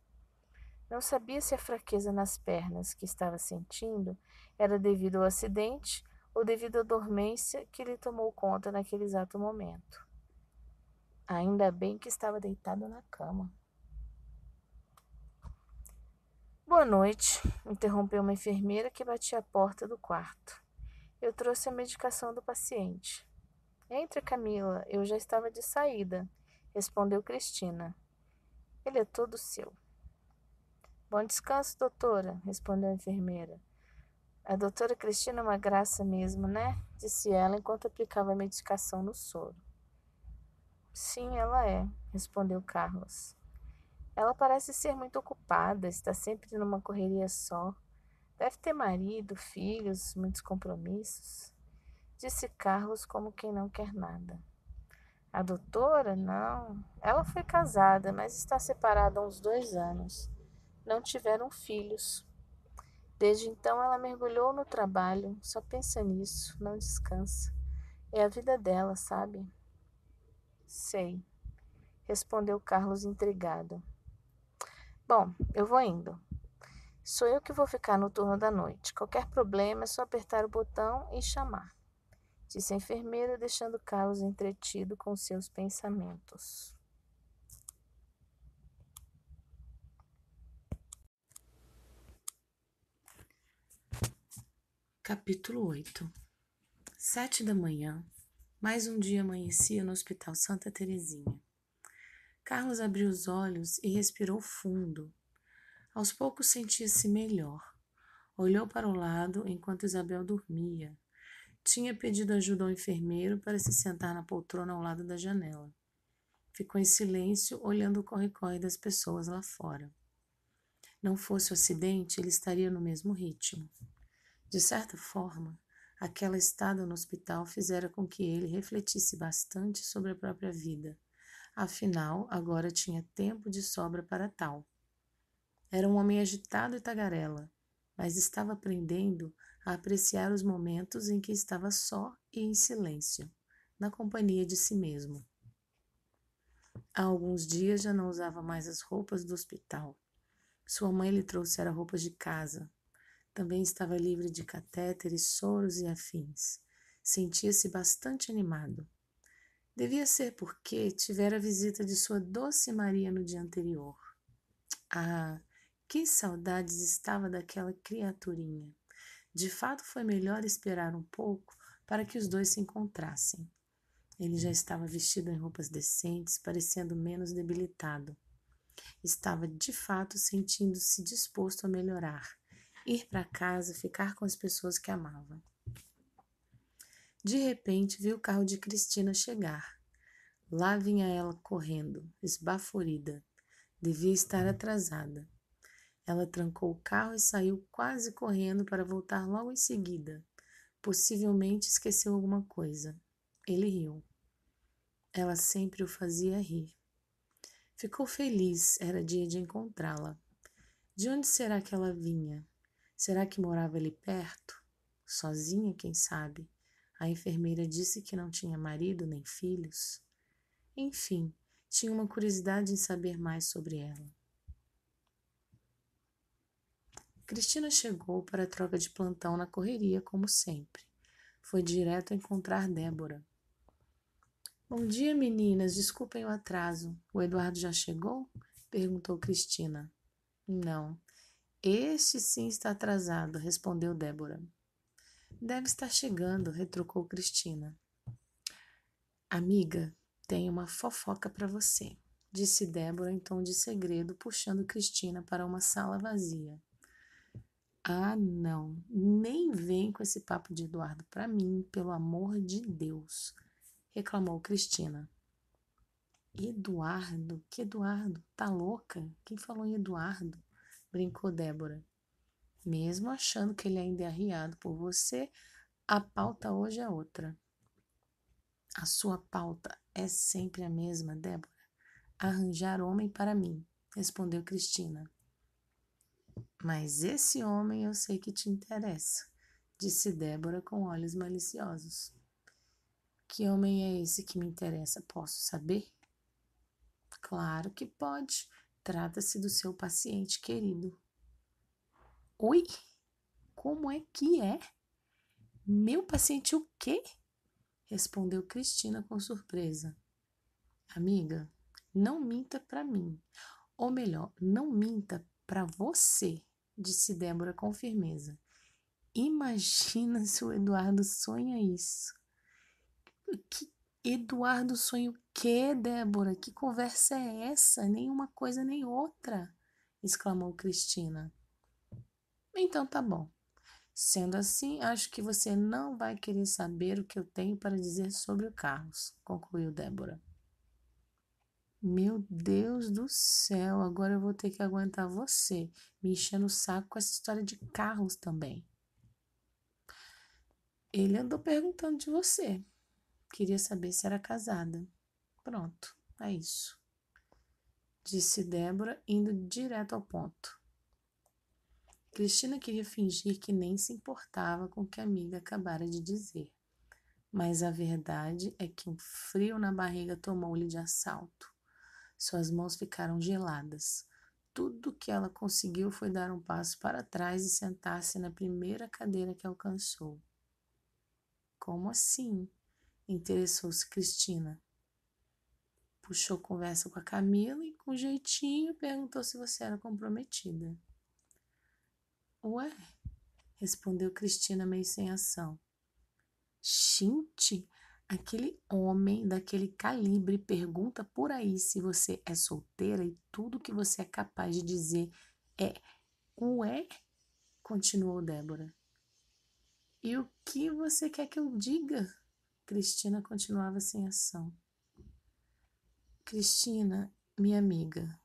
Não sabia se a fraqueza nas pernas que estava sentindo era devido ao acidente ou devido à dormência que lhe tomou conta naquele exato momento. Ainda bem que estava deitado na cama. Boa noite, interrompeu uma enfermeira que batia a porta do quarto. Eu trouxe a medicação do paciente. Entre, Camila, eu já estava de saída respondeu Cristina. Ele é todo seu. Bom descanso, doutora, respondeu a enfermeira. A doutora Cristina é uma graça mesmo, né? Disse ela enquanto aplicava a medicação no soro. Sim, ela é, respondeu Carlos. Ela parece ser muito ocupada, está sempre numa correria só. Deve ter marido, filhos, muitos compromissos, disse Carlos como quem não quer nada. A doutora, não. Ela foi casada, mas está separada há uns dois anos. Não tiveram filhos. Desde então, ela mergulhou no trabalho, só pensa nisso, não descansa. É a vida dela, sabe? Sei, respondeu Carlos intrigado. Bom, eu vou indo. Sou eu que vou ficar no turno da noite. Qualquer problema é só apertar o botão e chamar disse a enfermeira, deixando Carlos entretido com seus pensamentos. Capítulo 8 Sete da manhã, mais um dia amanhecia no Hospital Santa Terezinha. Carlos abriu os olhos e respirou fundo. Aos poucos sentia-se melhor. Olhou para o lado enquanto Isabel dormia, tinha pedido ajuda ao enfermeiro para se sentar na poltrona ao lado da janela. Ficou em silêncio, olhando o corre-corre das pessoas lá fora. Não fosse o acidente, ele estaria no mesmo ritmo. De certa forma, aquela estada no hospital fizera com que ele refletisse bastante sobre a própria vida. Afinal, agora tinha tempo de sobra para tal. Era um homem agitado e tagarela, mas estava aprendendo a apreciar os momentos em que estava só e em silêncio, na companhia de si mesmo. Há alguns dias já não usava mais as roupas do hospital. Sua mãe lhe trouxera roupas de casa. Também estava livre de catéteres, soros e afins. Sentia-se bastante animado. Devia ser porque tivera a visita de sua doce Maria no dia anterior. Ah, que saudades estava daquela criaturinha! De fato, foi melhor esperar um pouco para que os dois se encontrassem. Ele já estava vestido em roupas decentes, parecendo menos debilitado. Estava de fato sentindo-se disposto a melhorar, ir para casa, ficar com as pessoas que amava. De repente, viu o carro de Cristina chegar. Lá vinha ela correndo, esbaforida. Devia estar atrasada. Ela trancou o carro e saiu quase correndo para voltar logo em seguida. Possivelmente esqueceu alguma coisa. Ele riu. Ela sempre o fazia rir. Ficou feliz, era dia de encontrá-la. De onde será que ela vinha? Será que morava ali perto? Sozinha, quem sabe? A enfermeira disse que não tinha marido nem filhos. Enfim, tinha uma curiosidade em saber mais sobre ela. Cristina chegou para a troca de plantão na correria, como sempre. Foi direto encontrar Débora. Bom dia, meninas. Desculpem o atraso. O Eduardo já chegou? perguntou Cristina. Não. Este sim está atrasado, respondeu Débora. Deve estar chegando, retrucou Cristina. Amiga, tenho uma fofoca para você, disse Débora em tom de segredo, puxando Cristina para uma sala vazia. Ah, não, nem vem com esse papo de Eduardo para mim, pelo amor de Deus, reclamou Cristina. Eduardo? Que Eduardo? Tá louca? Quem falou em Eduardo? brincou Débora. Mesmo achando que ele ainda é arriado por você, a pauta hoje é outra. A sua pauta é sempre a mesma, Débora. Arranjar homem para mim, respondeu Cristina. Mas esse homem eu sei que te interessa, disse Débora com olhos maliciosos. Que homem é esse que me interessa? Posso saber? Claro que pode. Trata-se do seu paciente querido. Oi? Como é que é? Meu paciente o quê? Respondeu Cristina com surpresa. Amiga, não minta para mim. Ou melhor, não minta para você, disse Débora com firmeza. Imagina <laughs> se o Eduardo sonha isso. Que Eduardo sonha o quê, Débora? Que conversa é essa? Nem uma coisa nem outra, exclamou Cristina. Então tá bom. Sendo assim, acho que você não vai querer saber o que eu tenho para dizer sobre o Carlos, concluiu Débora. Meu Deus do céu, agora eu vou ter que aguentar você me enchendo o saco com essa história de carros também. Ele andou perguntando de você. Queria saber se era casada. Pronto, é isso. Disse Débora, indo direto ao ponto. Cristina queria fingir que nem se importava com o que a amiga acabara de dizer. Mas a verdade é que um frio na barriga tomou-lhe de assalto. Suas mãos ficaram geladas. Tudo que ela conseguiu foi dar um passo para trás e sentar-se na primeira cadeira que alcançou. Como assim? Interessou-se Cristina. Puxou conversa com a Camila e, com jeitinho, perguntou se você era comprometida. Ué, respondeu Cristina meio sem ação. Gente, Aquele homem daquele calibre pergunta por aí se você é solteira e tudo que você é capaz de dizer é: Ué? continuou Débora. E o que você quer que eu diga? Cristina continuava sem ação. Cristina, minha amiga,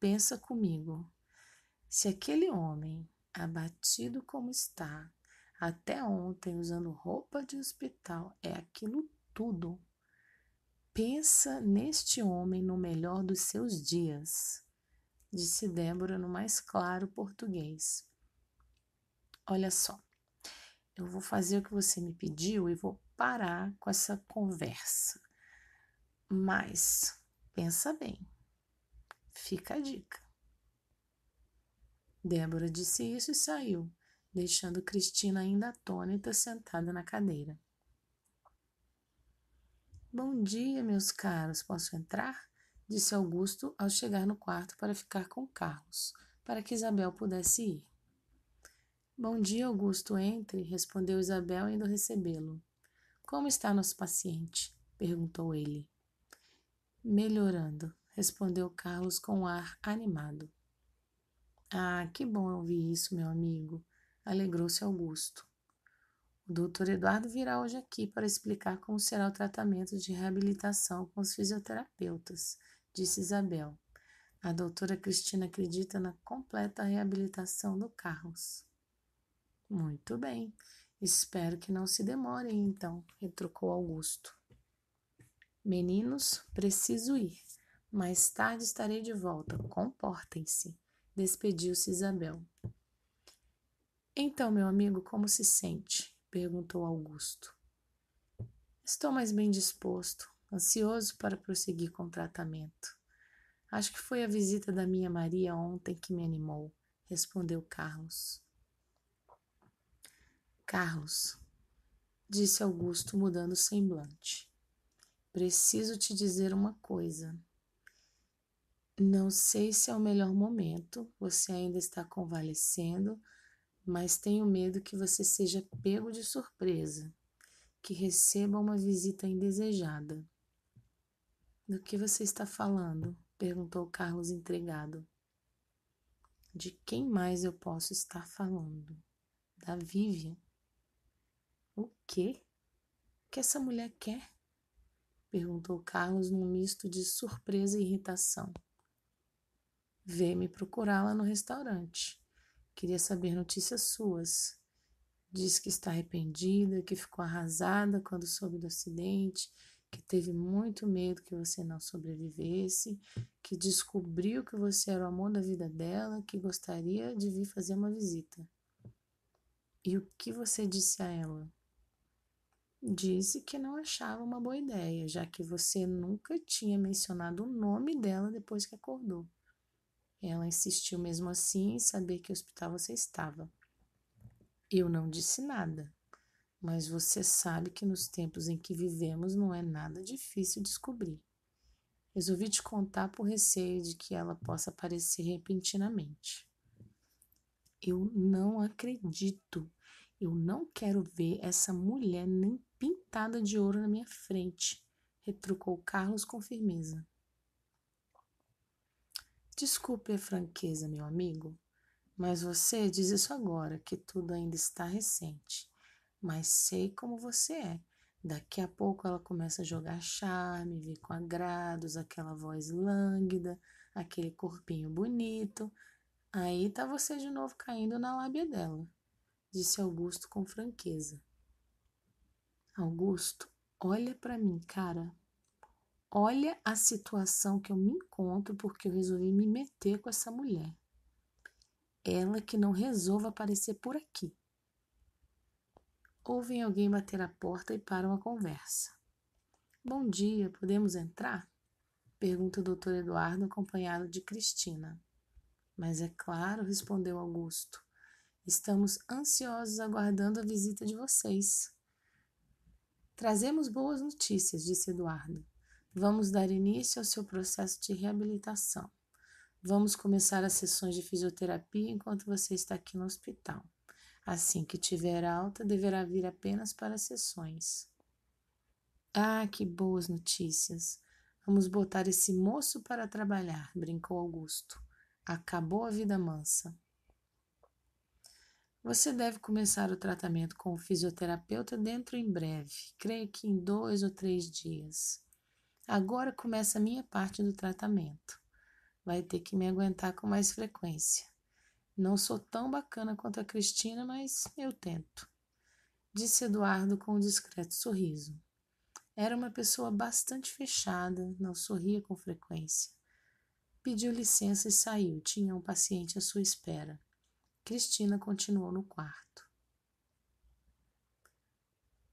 pensa comigo. Se aquele homem, abatido como está, até ontem usando roupa de hospital, é aquilo tudo. Pensa neste homem no melhor dos seus dias, disse Débora no mais claro português. Olha só, eu vou fazer o que você me pediu e vou parar com essa conversa. Mas pensa bem, fica a dica. Débora disse isso e saiu deixando Cristina ainda atônita sentada na cadeira. Bom dia, meus caros, posso entrar? Disse Augusto ao chegar no quarto para ficar com Carlos, para que Isabel pudesse ir. Bom dia, Augusto, entre, respondeu Isabel indo recebê-lo. Como está nosso paciente? perguntou ele. Melhorando, respondeu Carlos com um ar animado. Ah, que bom ouvir isso, meu amigo. Alegrou-se Augusto. O doutor Eduardo virá hoje aqui para explicar como será o tratamento de reabilitação com os fisioterapeutas, disse Isabel. A doutora Cristina acredita na completa reabilitação do Carlos. Muito bem. Espero que não se demorem, então, retrucou Augusto. Meninos, preciso ir. Mais tarde estarei de volta. Comportem-se. Despediu-se Isabel. Então, meu amigo, como se sente? perguntou Augusto. Estou mais bem disposto, ansioso para prosseguir com o tratamento. Acho que foi a visita da minha Maria ontem que me animou, respondeu Carlos. Carlos, disse Augusto, mudando o semblante. Preciso te dizer uma coisa. Não sei se é o melhor momento, você ainda está convalescendo, mas tenho medo que você seja pego de surpresa, que receba uma visita indesejada. Do que você está falando? perguntou Carlos entregado. De quem mais eu posso estar falando? Da Vivian. O quê? O que essa mulher quer? perguntou Carlos num misto de surpresa e irritação. Vê me procurá-la no restaurante. Queria saber notícias suas. Diz que está arrependida, que ficou arrasada quando soube do acidente, que teve muito medo que você não sobrevivesse, que descobriu que você era o amor da vida dela, que gostaria de vir fazer uma visita. E o que você disse a ela? Disse que não achava uma boa ideia, já que você nunca tinha mencionado o nome dela depois que acordou. Ela insistiu mesmo assim em saber que hospital você estava. Eu não disse nada, mas você sabe que nos tempos em que vivemos não é nada difícil descobrir. Resolvi te contar por receio de que ela possa aparecer repentinamente. Eu não acredito. Eu não quero ver essa mulher nem pintada de ouro na minha frente, retrucou Carlos com firmeza. Desculpe a franqueza, meu amigo, mas você diz isso agora, que tudo ainda está recente. Mas sei como você é. Daqui a pouco ela começa a jogar charme, vir com agrados, aquela voz lânguida, aquele corpinho bonito. Aí tá você de novo caindo na lábia dela, disse Augusto com franqueza. Augusto, olha para mim, cara, olha a situação que eu me encontro porque eu resolvi me meter com essa mulher. Ela que não resolva aparecer por aqui. Ouvem alguém bater a porta e param a conversa. Bom dia, podemos entrar? Pergunta o doutor Eduardo, acompanhado de Cristina. Mas é claro, respondeu Augusto. Estamos ansiosos aguardando a visita de vocês. Trazemos boas notícias, disse Eduardo. Vamos dar início ao seu processo de reabilitação. Vamos começar as sessões de fisioterapia enquanto você está aqui no hospital. Assim que tiver alta, deverá vir apenas para as sessões. Ah, que boas notícias! Vamos botar esse moço para trabalhar, brincou Augusto. Acabou a vida mansa. Você deve começar o tratamento com o fisioterapeuta dentro em breve, creio que em dois ou três dias. Agora começa a minha parte do tratamento. Vai ter que me aguentar com mais frequência. Não sou tão bacana quanto a Cristina, mas eu tento. Disse Eduardo com um discreto sorriso. Era uma pessoa bastante fechada, não sorria com frequência. Pediu licença e saiu. Tinha um paciente à sua espera. Cristina continuou no quarto.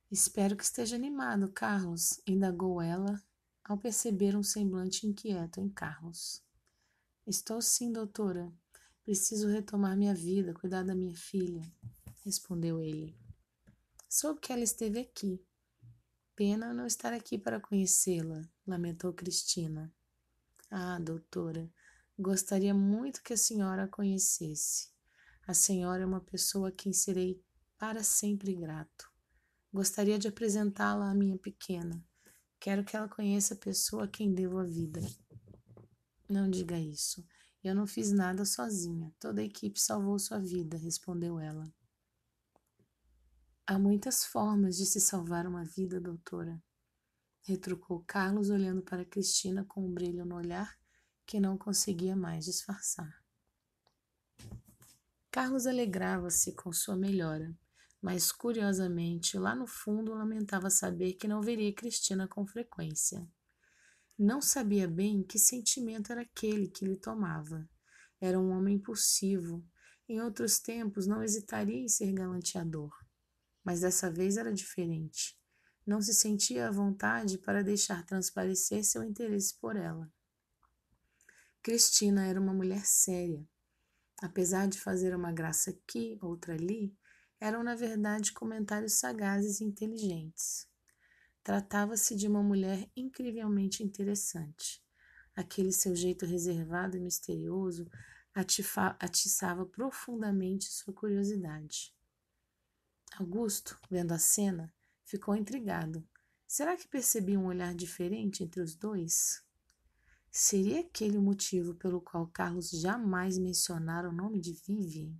Espero que esteja animado, Carlos, indagou ela ao perceber um semblante inquieto em Carlos. Estou sim, doutora. Preciso retomar minha vida, cuidar da minha filha, respondeu ele. Soube que ela esteve aqui. Pena não estar aqui para conhecê-la, lamentou Cristina. Ah, doutora, gostaria muito que a senhora a conhecesse. A senhora é uma pessoa a quem serei para sempre grato. Gostaria de apresentá-la à minha pequena. Quero que ela conheça a pessoa a quem devo a vida. Não diga isso. Eu não fiz nada sozinha. Toda a equipe salvou sua vida, respondeu ela. Há muitas formas de se salvar uma vida, doutora, retrucou Carlos, olhando para Cristina com um brilho no olhar que não conseguia mais disfarçar. Carlos alegrava-se com sua melhora mas curiosamente, lá no fundo, lamentava saber que não veria Cristina com frequência. Não sabia bem que sentimento era aquele que lhe tomava. Era um homem impulsivo. Em outros tempos, não hesitaria em ser galanteador. Mas dessa vez era diferente. Não se sentia à vontade para deixar transparecer seu interesse por ela. Cristina era uma mulher séria. Apesar de fazer uma graça aqui, outra ali, eram, na verdade, comentários sagazes e inteligentes. Tratava-se de uma mulher incrivelmente interessante. Aquele seu jeito reservado e misterioso atiçava profundamente sua curiosidade. Augusto, vendo a cena, ficou intrigado. Será que percebia um olhar diferente entre os dois? Seria aquele o motivo pelo qual Carlos jamais mencionara o nome de Vivian?